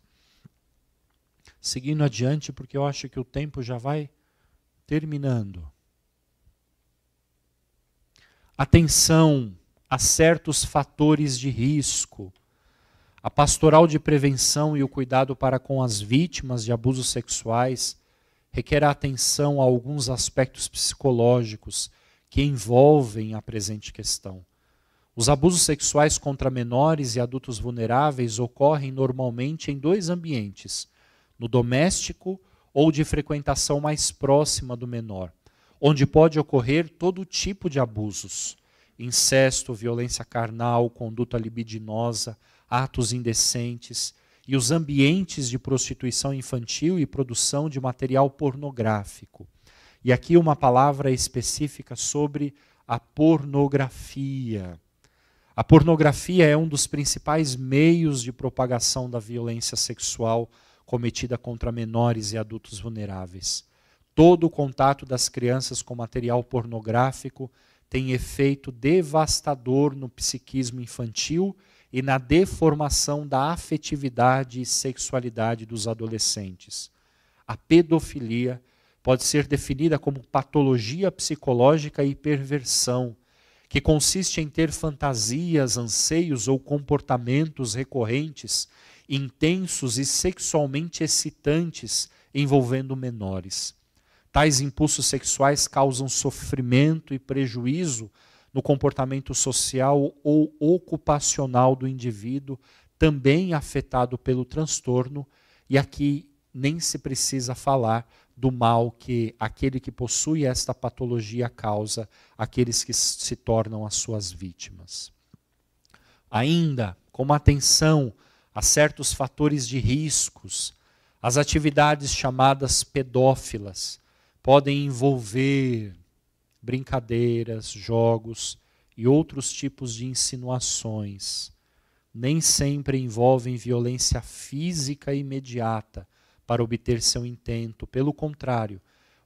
Seguindo adiante, porque eu acho que o tempo já vai terminando atenção a certos fatores de risco. A pastoral de prevenção e o cuidado para com as vítimas de abusos sexuais requer atenção a alguns aspectos psicológicos que envolvem a presente questão. Os abusos sexuais contra menores e adultos vulneráveis ocorrem normalmente em dois ambientes: no doméstico ou de frequentação mais próxima do menor, onde pode ocorrer todo tipo de abusos: incesto, violência carnal, conduta libidinosa, atos indecentes e os ambientes de prostituição infantil e produção de material pornográfico. E aqui uma palavra específica sobre a pornografia. A pornografia é um dos principais meios de propagação da violência sexual cometida contra menores e adultos vulneráveis. Todo o contato das crianças com material pornográfico tem efeito devastador no psiquismo infantil e na deformação da afetividade e sexualidade dos adolescentes. A pedofilia pode ser definida como patologia psicológica e perversão, que consiste em ter fantasias, anseios ou comportamentos recorrentes, intensos e sexualmente excitantes envolvendo menores. Tais impulsos sexuais causam sofrimento e prejuízo no comportamento social ou ocupacional do indivíduo, também afetado pelo transtorno, e aqui nem se precisa falar do mal que aquele que possui esta patologia causa àqueles que se tornam as suas vítimas. Ainda, como atenção a certos fatores de riscos, as atividades chamadas pedófilas, podem envolver brincadeiras, jogos e outros tipos de insinuações. Nem sempre envolvem violência física imediata para obter seu intento. Pelo contrário,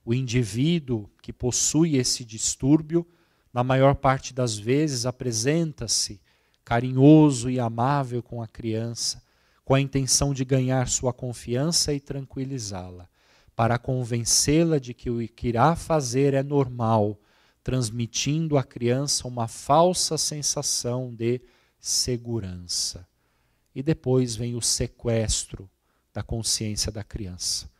o indivíduo que possui esse distúrbio, na maior parte das vezes, apresenta-se carinhoso e amável com a criança, com a intenção de ganhar sua confiança e tranquilizá-la para convencê-la de que o que irá fazer é normal, transmitindo à criança uma falsa sensação de segurança. E depois vem o sequestro da consciência da criança.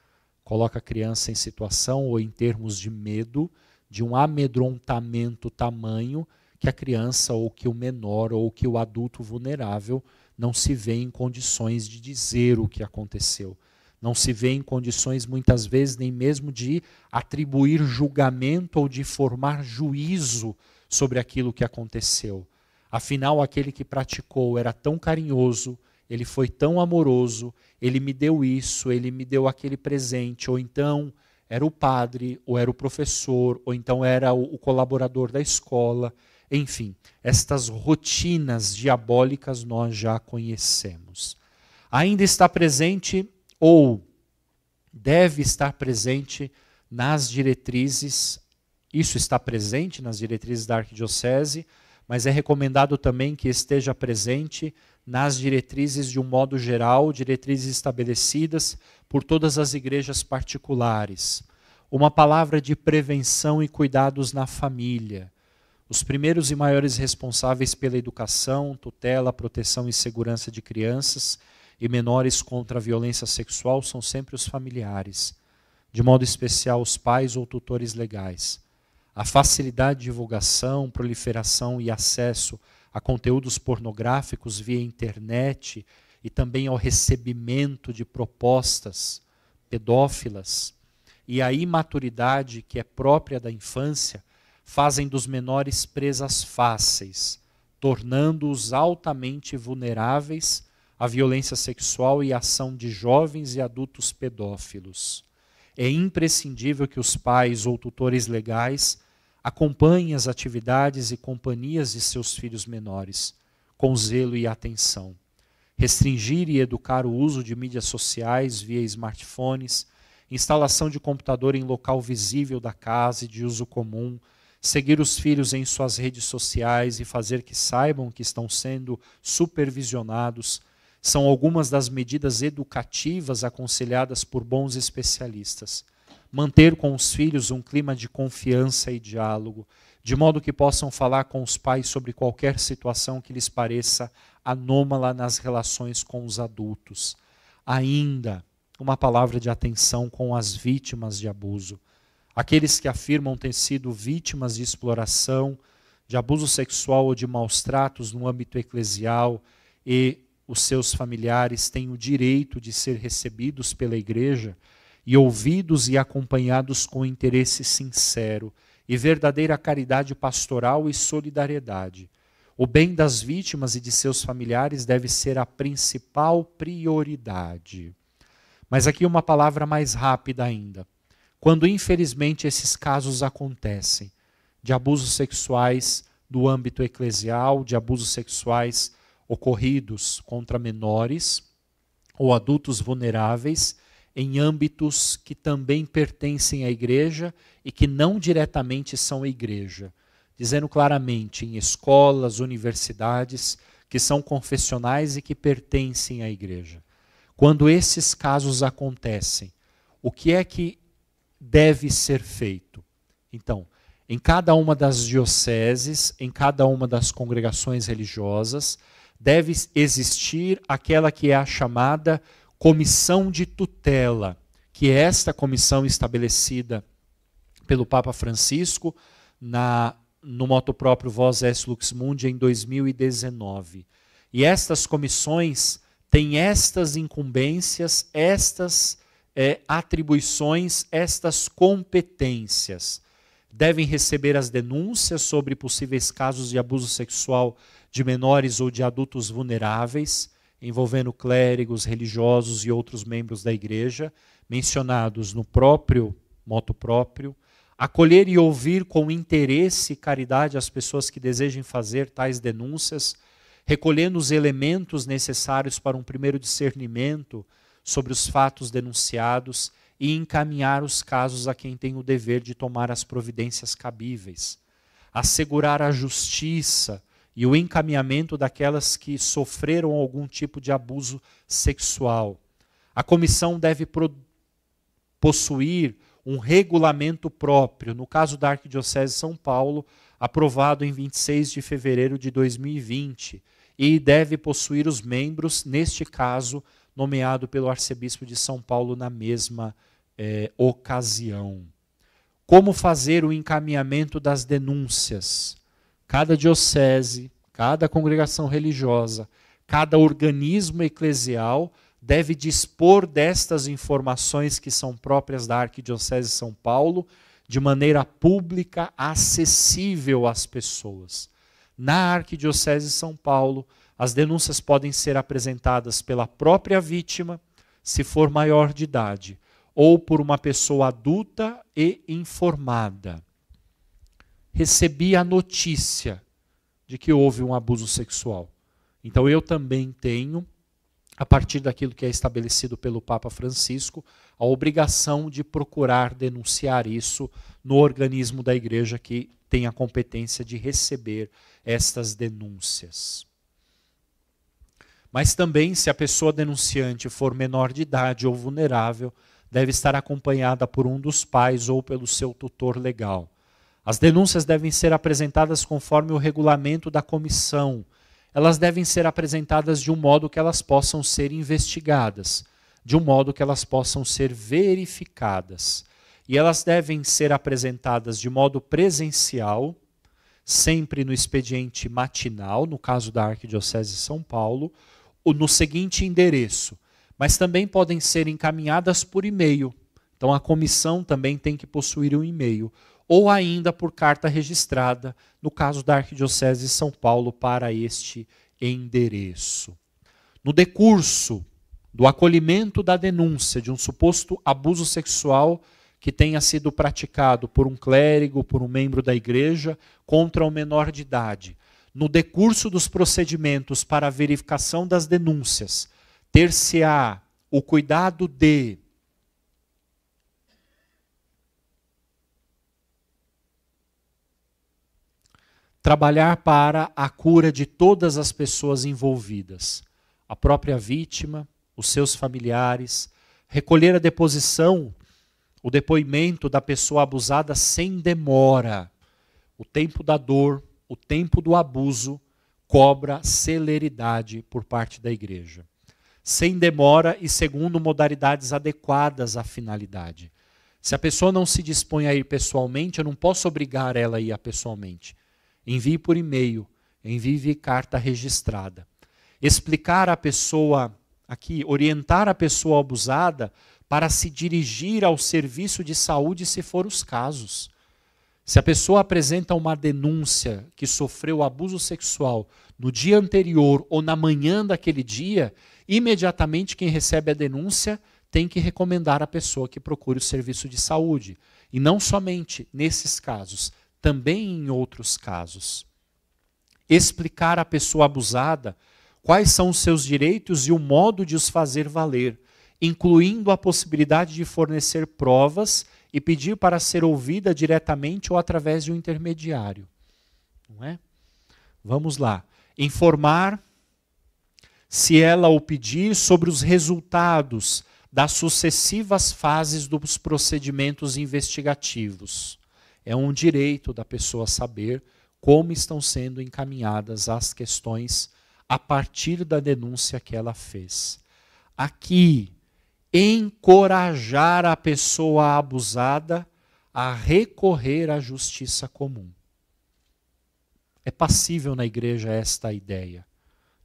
Coloca a criança em situação ou em termos de medo, de um amedrontamento tamanho que a criança ou que o menor ou que o adulto vulnerável não se vê em condições de dizer o que aconteceu não se vê em condições, muitas vezes, nem mesmo de atribuir julgamento ou de formar juízo sobre aquilo que aconteceu. Afinal, aquele que praticou era tão carinhoso, ele foi tão amoroso, ele me deu isso, ele me deu aquele presente, ou então era o padre, ou era o professor, ou então era o colaborador da escola. Enfim, estas rotinas diabólicas nós já conhecemos. Ainda está presente ou deve estar presente nas diretrizes, isso está presente nas diretrizes da arquidiocese, mas é recomendado também que esteja presente nas diretrizes de um modo geral, diretrizes estabelecidas por todas as igrejas particulares. Uma palavra de prevenção e cuidados na família. Os primeiros e maiores responsáveis pela educação, tutela, proteção e segurança de crianças e menores contra a violência sexual são sempre os familiares, de modo especial os pais ou tutores legais. A facilidade de divulgação, proliferação e acesso a conteúdos pornográficos via internet e também ao recebimento de propostas pedófilas e a imaturidade que é própria da infância fazem dos menores presas fáceis, tornando-os altamente vulneráveis a violência sexual e a ação de jovens e adultos pedófilos. É imprescindível que os pais ou tutores legais acompanhem as atividades e companhias de seus filhos menores, com zelo e atenção. Restringir e educar o uso de mídias sociais via smartphones, instalação de computador em local visível da casa e de uso comum, seguir os filhos em suas redes sociais e fazer que saibam que estão sendo supervisionados são algumas das medidas educativas aconselhadas por bons especialistas. Manter com os filhos um clima de confiança e diálogo, de modo que possam falar com os pais sobre qualquer situação que lhes pareça anômala nas relações com os adultos. Ainda, uma palavra de atenção com as vítimas de abuso. Aqueles que afirmam ter sido vítimas de exploração, de abuso sexual ou de maus tratos no âmbito eclesial e os seus familiares têm o direito de ser recebidos pela igreja e ouvidos e acompanhados com interesse sincero e verdadeira caridade pastoral e solidariedade. O bem das vítimas e de seus familiares deve ser a principal prioridade. Mas aqui uma palavra mais rápida ainda. Quando, infelizmente, esses casos acontecem de abusos sexuais do âmbito eclesial, de abusos sexuais ocorridos contra menores ou adultos vulneráveis em âmbitos que também pertencem à igreja e que não diretamente são a igreja, dizendo claramente em escolas, universidades, que são confessionais e que pertencem à igreja. Quando esses casos acontecem, o que é que deve ser feito? Então, em cada uma das dioceses, em cada uma das congregações religiosas, deve existir aquela que é a chamada comissão de tutela, que é esta comissão estabelecida pelo Papa Francisco na no moto próprio Vós Est Lux Mundi em 2019. E estas comissões têm estas incumbências, estas é, atribuições, estas competências. Devem receber as denúncias sobre possíveis casos de abuso sexual de menores ou de adultos vulneráveis, envolvendo clérigos, religiosos e outros membros da igreja, mencionados no próprio moto próprio, acolher e ouvir com interesse e caridade as pessoas que desejem fazer tais denúncias, recolhendo os elementos necessários para um primeiro discernimento sobre os fatos denunciados e encaminhar os casos a quem tem o dever de tomar as providências cabíveis, assegurar a justiça e o encaminhamento daquelas que sofreram algum tipo de abuso sexual. A comissão deve possuir um regulamento próprio, no caso da Arquidiocese de São Paulo, aprovado em 26 de fevereiro de 2020, e deve possuir os membros, neste caso, nomeado pelo arcebispo de São Paulo na mesma eh, ocasião. Como fazer o encaminhamento das denúncias? cada diocese, cada congregação religiosa, cada organismo eclesial deve dispor destas informações que são próprias da Arquidiocese de São Paulo, de maneira pública, acessível às pessoas. Na Arquidiocese de São Paulo, as denúncias podem ser apresentadas pela própria vítima, se for maior de idade, ou por uma pessoa adulta e informada recebi a notícia de que houve um abuso sexual. Então eu também tenho, a partir daquilo que é estabelecido pelo Papa Francisco, a obrigação de procurar denunciar isso no organismo da igreja que tem a competência de receber estas denúncias. Mas também, se a pessoa denunciante for menor de idade ou vulnerável, deve estar acompanhada por um dos pais ou pelo seu tutor legal. As denúncias devem ser apresentadas conforme o regulamento da comissão. Elas devem ser apresentadas de um modo que elas possam ser investigadas, de um modo que elas possam ser verificadas. E elas devem ser apresentadas de modo presencial, sempre no expediente matinal, no caso da Arquidiocese de São Paulo, no seguinte endereço. Mas também podem ser encaminhadas por e-mail. Então a comissão também tem que possuir um e-mail ou ainda por carta registrada, no caso da Arquidiocese de São Paulo, para este endereço. No decurso do acolhimento da denúncia de um suposto abuso sexual que tenha sido praticado por um clérigo, por um membro da igreja, contra um menor de idade, no decurso dos procedimentos para a verificação das denúncias, ter-se-á o cuidado de trabalhar para a cura de todas as pessoas envolvidas, a própria vítima, os seus familiares, recolher a deposição, o depoimento da pessoa abusada sem demora. O tempo da dor, o tempo do abuso cobra celeridade por parte da igreja. Sem demora e segundo modalidades adequadas à finalidade. Se a pessoa não se dispõe a ir pessoalmente, eu não posso obrigar ela a ir pessoalmente envie por e-mail, envie carta registrada. Explicar à pessoa aqui, orientar a pessoa abusada para se dirigir ao serviço de saúde se for os casos. Se a pessoa apresenta uma denúncia que sofreu abuso sexual no dia anterior ou na manhã daquele dia, imediatamente quem recebe a denúncia tem que recomendar à pessoa que procure o serviço de saúde. E não somente nesses casos, também em outros casos. Explicar à pessoa abusada quais são os seus direitos e o modo de os fazer valer, incluindo a possibilidade de fornecer provas e pedir para ser ouvida diretamente ou através de um intermediário. Não é? Vamos lá. Informar, se ela o pedir, sobre os resultados das sucessivas fases dos procedimentos investigativos. É um direito da pessoa saber como estão sendo encaminhadas as questões a partir da denúncia que ela fez. Aqui, encorajar a pessoa abusada a recorrer à justiça comum. É passível na igreja esta ideia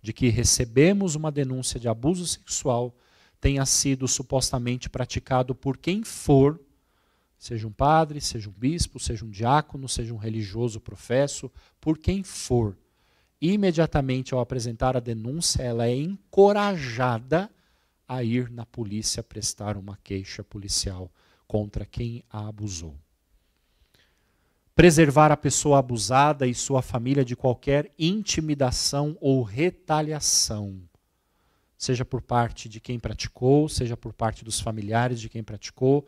de que recebemos uma denúncia de abuso sexual tenha sido supostamente praticado por quem for Seja um padre, seja um bispo, seja um diácono, seja um religioso professo, por quem for. Imediatamente ao apresentar a denúncia, ela é encorajada a ir na polícia prestar uma queixa policial contra quem a abusou. Preservar a pessoa abusada e sua família de qualquer intimidação ou retaliação, seja por parte de quem praticou, seja por parte dos familiares de quem praticou,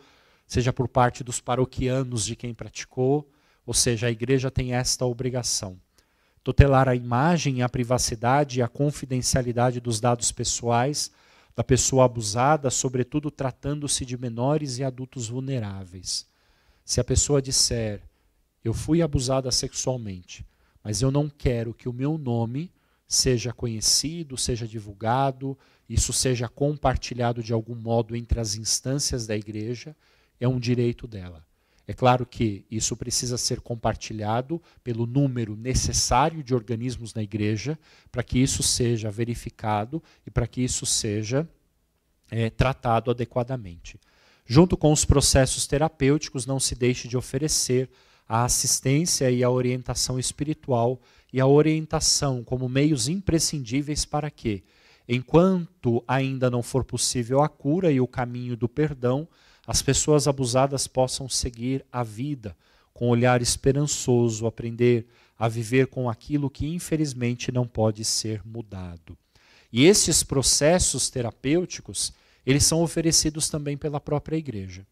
seja por parte dos paroquianos de quem praticou, ou seja, a igreja tem esta obrigação. Tutelar a imagem, a privacidade e a confidencialidade dos dados pessoais da pessoa abusada, sobretudo tratando-se de menores e adultos vulneráveis. Se a pessoa disser, eu fui abusada sexualmente, mas eu não quero que o meu nome seja conhecido, seja divulgado, isso seja compartilhado de algum modo entre as instâncias da igreja, é um direito dela. É claro que isso precisa ser compartilhado pelo número necessário de organismos na igreja para que isso seja verificado e para que isso seja é, tratado adequadamente. Junto com os processos terapêuticos, não se deixe de oferecer a assistência e a orientação espiritual e a orientação como meios imprescindíveis para que, enquanto ainda não for possível a cura e o caminho do perdão, as pessoas abusadas possam seguir a vida com um olhar esperançoso, aprender a viver com aquilo que infelizmente não pode ser mudado. E esses processos terapêuticos, eles são oferecidos também pela própria igreja.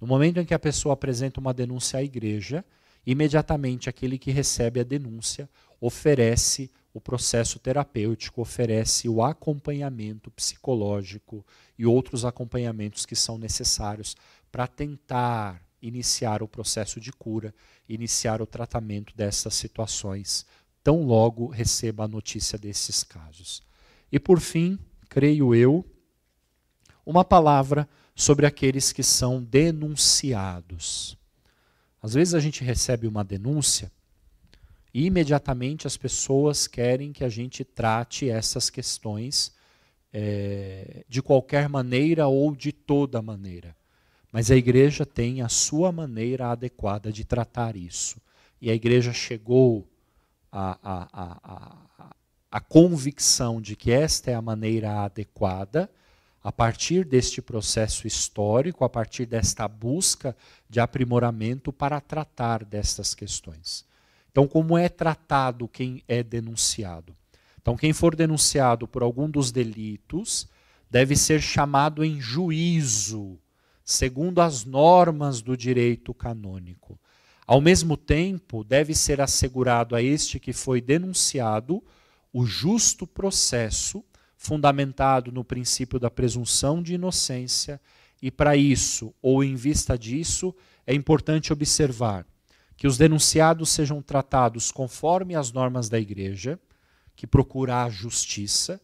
No momento em que a pessoa apresenta uma denúncia à igreja, imediatamente aquele que recebe a denúncia oferece o processo terapêutico, oferece o acompanhamento psicológico e outros acompanhamentos que são necessários para tentar iniciar o processo de cura, iniciar o tratamento dessas situações, tão logo receba a notícia desses casos. E por fim, creio eu, uma palavra sobre aqueles que são denunciados. Às vezes a gente recebe uma denúncia e imediatamente as pessoas querem que a gente trate essas questões é, de qualquer maneira ou de toda maneira. Mas a igreja tem a sua maneira adequada de tratar isso. E a igreja chegou à, à, à, à convicção de que esta é a maneira adequada a partir deste processo histórico, a partir desta busca de aprimoramento para tratar destas questões. Então, como é tratado quem é denunciado? Então, quem for denunciado por algum dos delitos deve ser chamado em juízo, segundo as normas do direito canônico. Ao mesmo tempo, deve ser assegurado a este que foi denunciado o justo processo, fundamentado no princípio da presunção de inocência, e para isso, ou em vista disso, é importante observar que os denunciados sejam tratados conforme as normas da Igreja que procura a justiça,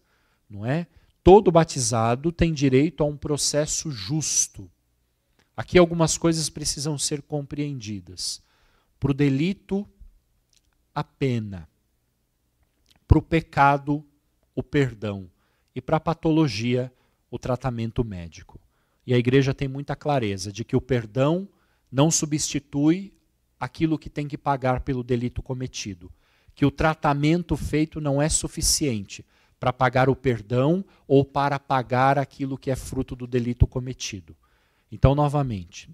não é? Todo batizado tem direito a um processo justo. Aqui algumas coisas precisam ser compreendidas. Para o delito, a pena. Para o pecado, o perdão. E para a patologia, o tratamento médico. E a igreja tem muita clareza de que o perdão não substitui aquilo que tem que pagar pelo delito cometido que o tratamento feito não é suficiente para pagar o perdão ou para pagar aquilo que é fruto do delito cometido. Então, novamente,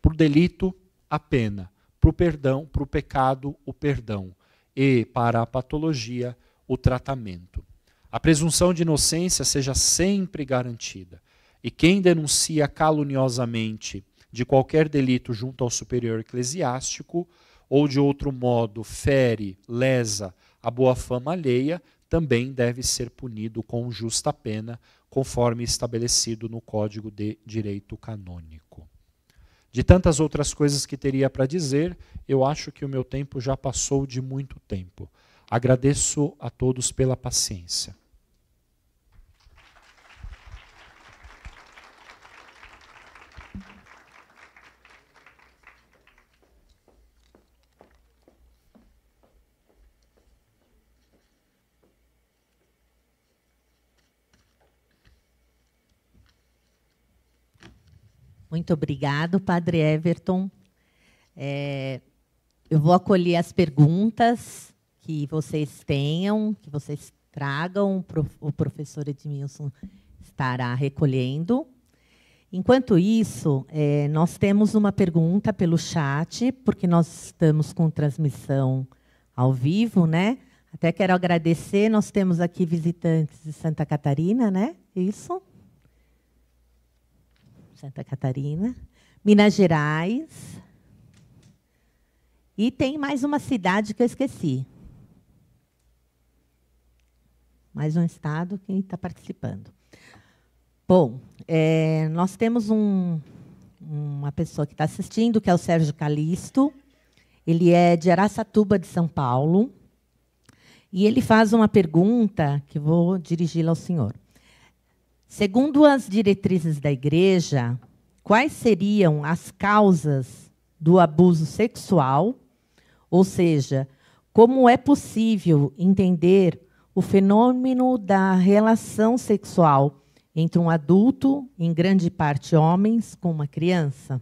para o delito, a pena. Para o perdão, para o pecado, o perdão. E para a patologia, o tratamento. A presunção de inocência seja sempre garantida. E quem denuncia caluniosamente de qualquer delito junto ao superior eclesiástico ou de outro modo fere, lesa a boa fama alheia, também deve ser punido com justa pena, conforme estabelecido no Código de Direito Canônico. De tantas outras coisas que teria para dizer, eu acho que o meu tempo já passou de muito tempo. Agradeço a todos pela paciência. Muito obrigado, Padre Everton. É, eu vou acolher as perguntas que vocês tenham, que vocês tragam, o professor Edmilson estará recolhendo. Enquanto isso, é, nós temos uma pergunta pelo chat, porque nós estamos com transmissão ao vivo, né? Até quero agradecer, nós temos aqui visitantes de Santa Catarina, né? Isso. Santa Catarina, Minas Gerais. E tem mais uma cidade que eu esqueci. Mais um estado que está participando. Bom, é, nós temos um, uma pessoa que está assistindo, que é o Sérgio Calisto. Ele é de Araçatuba, de São Paulo. E ele faz uma pergunta que vou dirigi-la ao senhor. Segundo as diretrizes da Igreja, quais seriam as causas do abuso sexual? Ou seja, como é possível entender o fenômeno da relação sexual entre um adulto, em grande parte homens, com uma criança?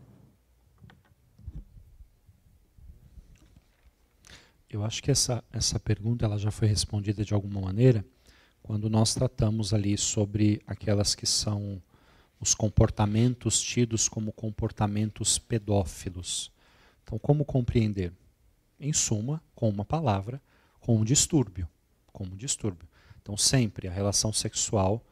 Eu acho que essa, essa pergunta ela já foi respondida de alguma maneira quando nós tratamos ali sobre aquelas que são os comportamentos tidos como comportamentos pedófilos. Então, como compreender? Em suma, com uma palavra, com um distúrbio, com um distúrbio. Então, sempre a relação sexual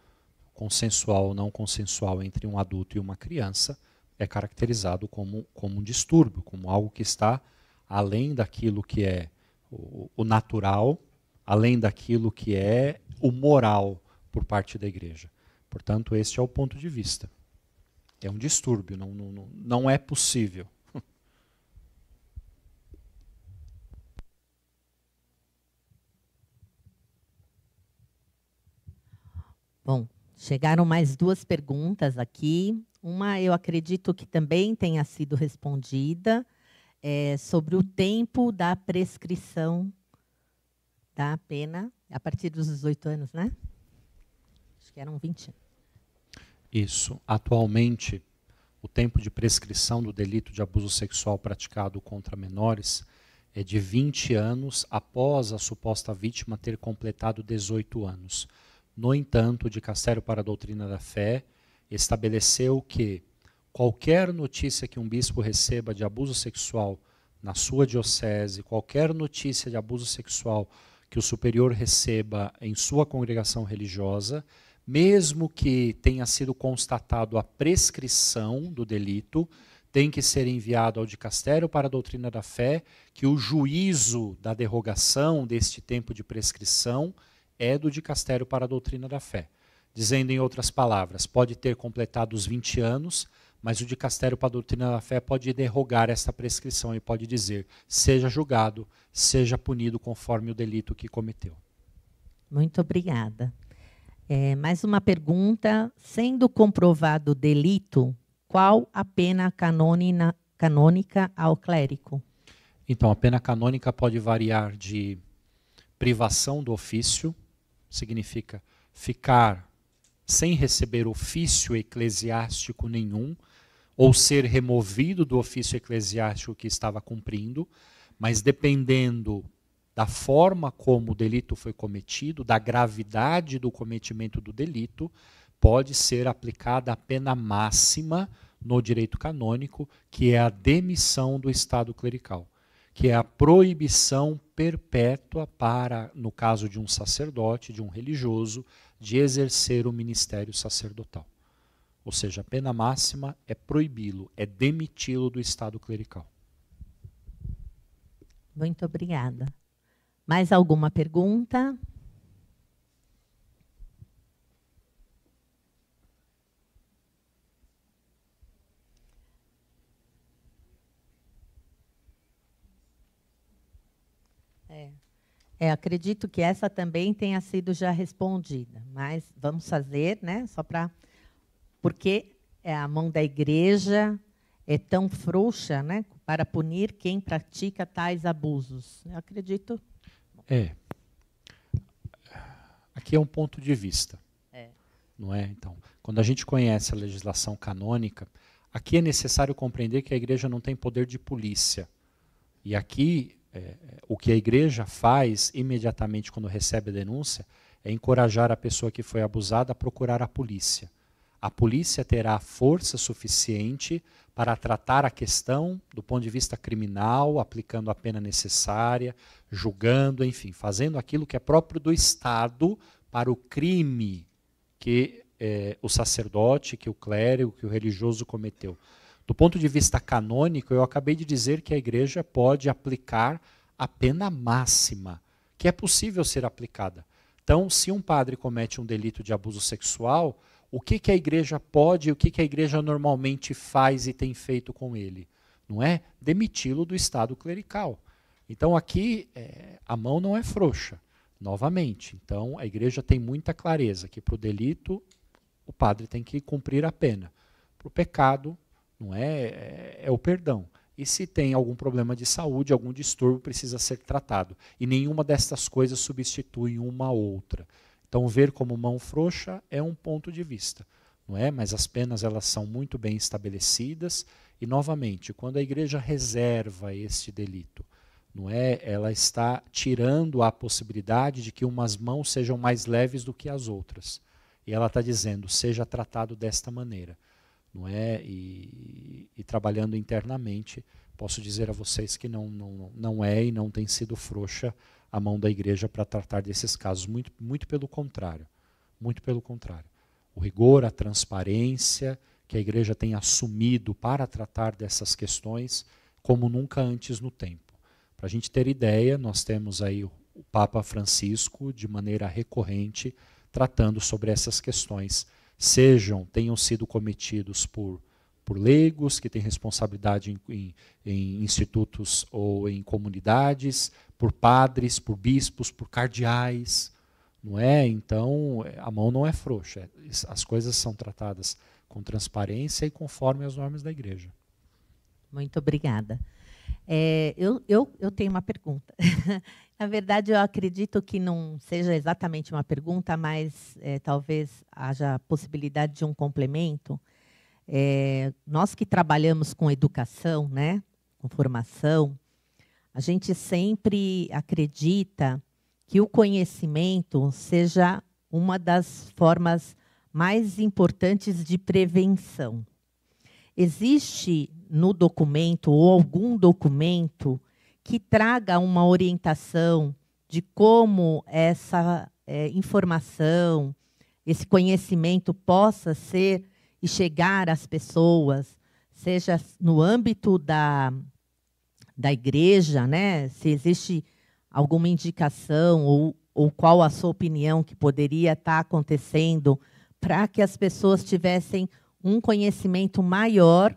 consensual ou não consensual entre um adulto e uma criança é caracterizado como, como um distúrbio, como algo que está além daquilo que é o, o natural além daquilo que é o moral por parte da igreja. Portanto, este é o ponto de vista. É um distúrbio, não, não, não é possível. [laughs] Bom, chegaram mais duas perguntas aqui. Uma, eu acredito que também tenha sido respondida, é, sobre o tempo da prescrição da pena a partir dos 18 anos, né? Acho que eram 20. Isso. Atualmente, o tempo de prescrição do delito de abuso sexual praticado contra menores é de 20 anos após a suposta vítima ter completado 18 anos. No entanto, o Dicastério para a Doutrina da Fé estabeleceu que qualquer notícia que um bispo receba de abuso sexual na sua diocese, qualquer notícia de abuso sexual que o superior receba em sua congregação religiosa, mesmo que tenha sido constatado a prescrição do delito, tem que ser enviado ao dicastério para a doutrina da fé, que o juízo da derrogação deste tempo de prescrição é do dicastério para a doutrina da fé. Dizendo em outras palavras, pode ter completado os 20 anos, mas o dicastério para a doutrina da fé pode derrogar essa prescrição e pode dizer: seja julgado, seja punido conforme o delito que cometeu. Muito obrigada. É, mais uma pergunta. Sendo comprovado o delito, qual a pena canônica ao clérigo? Então, a pena canônica pode variar de privação do ofício, significa ficar sem receber ofício eclesiástico nenhum, ou ser removido do ofício eclesiástico que estava cumprindo, mas dependendo da forma como o delito foi cometido, da gravidade do cometimento do delito, pode ser aplicada a pena máxima no direito canônico, que é a demissão do estado clerical, que é a proibição perpétua para, no caso de um sacerdote, de um religioso, de exercer o ministério sacerdotal. Ou seja, a pena máxima é proibi-lo, é demiti-lo do estado clerical. Muito obrigada. Mais alguma pergunta? É. é. acredito que essa também tenha sido já respondida, mas vamos fazer, né? Só para porque é a mão da igreja é tão frouxa né, para punir quem pratica tais abusos. Eu acredito. É. Aqui é um ponto de vista. É. Não é? Então, quando a gente conhece a legislação canônica, aqui é necessário compreender que a igreja não tem poder de polícia. E aqui, é, o que a igreja faz imediatamente quando recebe a denúncia é encorajar a pessoa que foi abusada a procurar a polícia a polícia terá força suficiente para tratar a questão do ponto de vista criminal, aplicando a pena necessária, julgando, enfim, fazendo aquilo que é próprio do Estado para o crime que é, o sacerdote, que o clérigo, que o religioso cometeu. Do ponto de vista canônico, eu acabei de dizer que a igreja pode aplicar a pena máxima, que é possível ser aplicada. Então, se um padre comete um delito de abuso sexual, o que, que a igreja pode e o que, que a igreja normalmente faz e tem feito com ele. Não é? Demiti-lo do estado clerical. Então aqui é, a mão não é frouxa, novamente. Então a igreja tem muita clareza que para o delito o padre tem que cumprir a pena. Para o pecado, não é, é, é o perdão. E se tem algum problema de saúde, algum distúrbio, precisa ser tratado. E nenhuma destas coisas substitui uma outra. Então ver como mão frouxa é um ponto de vista, não é? Mas as penas elas são muito bem estabelecidas e novamente, quando a igreja reserva este delito, não é? Ela está tirando a possibilidade de que umas mãos sejam mais leves do que as outras. E ela está dizendo, seja tratado desta maneira, não é? E, e, trabalhando internamente, posso dizer a vocês que não, não, não é e não tem sido frouxa a mão da igreja para tratar desses casos. Muito, muito pelo contrário. Muito pelo contrário. O rigor, a transparência que a igreja tem assumido para tratar dessas questões, como nunca antes no tempo. Para a gente ter ideia, nós temos aí o Papa Francisco, de maneira recorrente, tratando sobre essas questões, sejam, tenham sido cometidos por por leigos, que têm responsabilidade em, em, em, institutos ou em comunidades, por padres, por bispos, por cardeais, não é? Então, a mão não é frouxa. É, as coisas são tratadas com transparência e conforme as normas da igreja. Muito obrigada. É, eu, eu, eu tenho uma pergunta. [laughs] Na verdade, eu acredito que não seja exatamente uma pergunta, mas é, talvez haja possibilidade de um complemento. É, nós que trabalhamos com educação, né, com formação, a gente sempre acredita que o conhecimento seja uma das formas mais importantes de prevenção. Existe no documento ou algum documento que traga uma orientação de como essa é, informação, esse conhecimento possa ser e chegar às pessoas, seja no âmbito da, da igreja, né? se existe alguma indicação ou, ou qual a sua opinião que poderia estar tá acontecendo para que as pessoas tivessem um conhecimento maior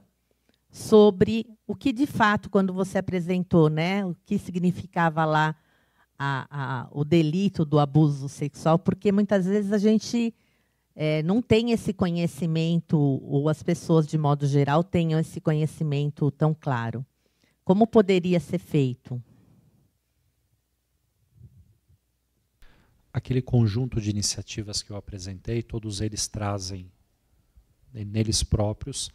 sobre o que de fato, quando você apresentou, né, o que significava lá a, a, o delito do abuso sexual, porque muitas vezes a gente é, não tem esse conhecimento, ou as pessoas, de modo geral, tenham esse conhecimento tão claro. Como poderia ser feito? Aquele conjunto de iniciativas que eu apresentei, todos eles trazem neles próprios,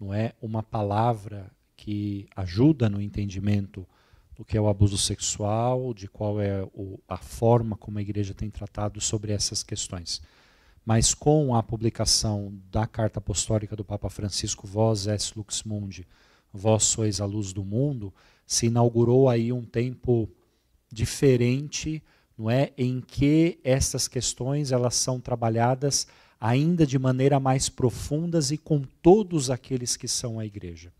não é uma palavra que ajuda no entendimento do que é o abuso sexual, de qual é o, a forma como a igreja tem tratado sobre essas questões mas com a publicação da carta apostólica do Papa Francisco, Vós és Lux Mundi, Vós sois a luz do mundo, se inaugurou aí um tempo diferente, não é, em que essas questões elas são trabalhadas ainda de maneira mais profundas e com todos aqueles que são a igreja.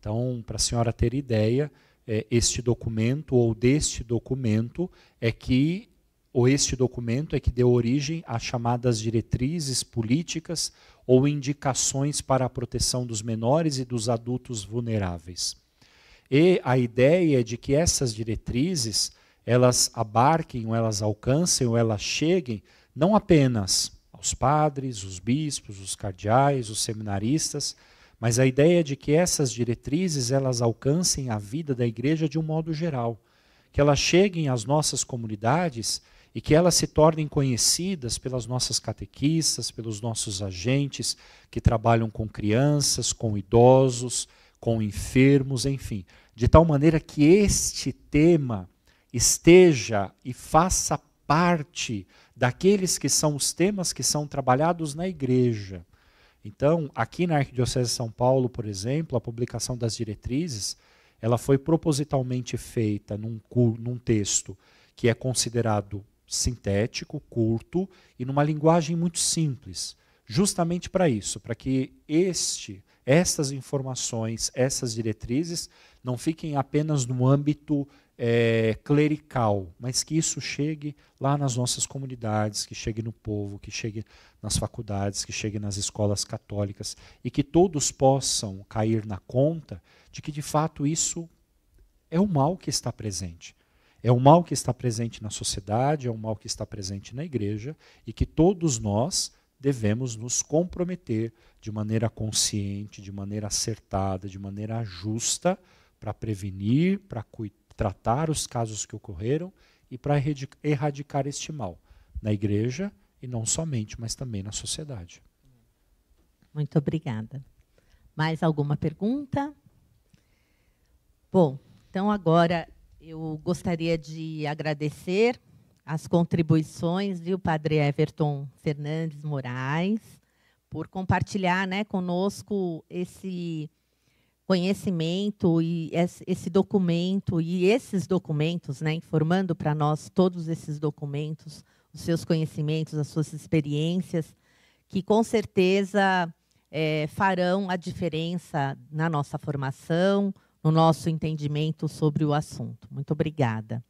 Então, para a senhora ter ideia, é, este documento ou deste documento é que ou este documento é que deu origem às chamadas diretrizes políticas ou indicações para a proteção dos menores e dos adultos vulneráveis. E a ideia é de que essas diretrizes elas abarquem, ou elas alcancem, ou elas cheguem não apenas aos padres, os bispos, os cardeais, os seminaristas, mas a ideia é de que essas diretrizes elas alcancem a vida da igreja de um modo geral, que elas cheguem às nossas comunidades e que elas se tornem conhecidas pelas nossas catequistas, pelos nossos agentes que trabalham com crianças, com idosos, com enfermos, enfim, de tal maneira que este tema esteja e faça parte daqueles que são os temas que são trabalhados na igreja. Então, aqui na Arquidiocese de São Paulo, por exemplo, a publicação das diretrizes, ela foi propositalmente feita num, num texto que é considerado sintético, curto e numa linguagem muito simples, justamente para isso, para que este, estas informações, essas diretrizes, não fiquem apenas no âmbito é, clerical, mas que isso chegue lá nas nossas comunidades, que chegue no povo, que chegue nas faculdades, que chegue nas escolas católicas e que todos possam cair na conta de que de fato isso é o mal que está presente. É um mal que está presente na sociedade, é um mal que está presente na igreja e que todos nós devemos nos comprometer de maneira consciente, de maneira acertada, de maneira justa, para prevenir, para tratar os casos que ocorreram e para erradicar este mal na igreja e não somente, mas também na sociedade. Muito obrigada. Mais alguma pergunta? Bom, então agora eu gostaria de agradecer as contribuições, do Padre Everton Fernandes Moraes, por compartilhar né, conosco esse conhecimento e esse documento e esses documentos, né, informando para nós todos esses documentos, os seus conhecimentos, as suas experiências, que com certeza é, farão a diferença na nossa formação, no nosso entendimento sobre o assunto. Muito obrigada.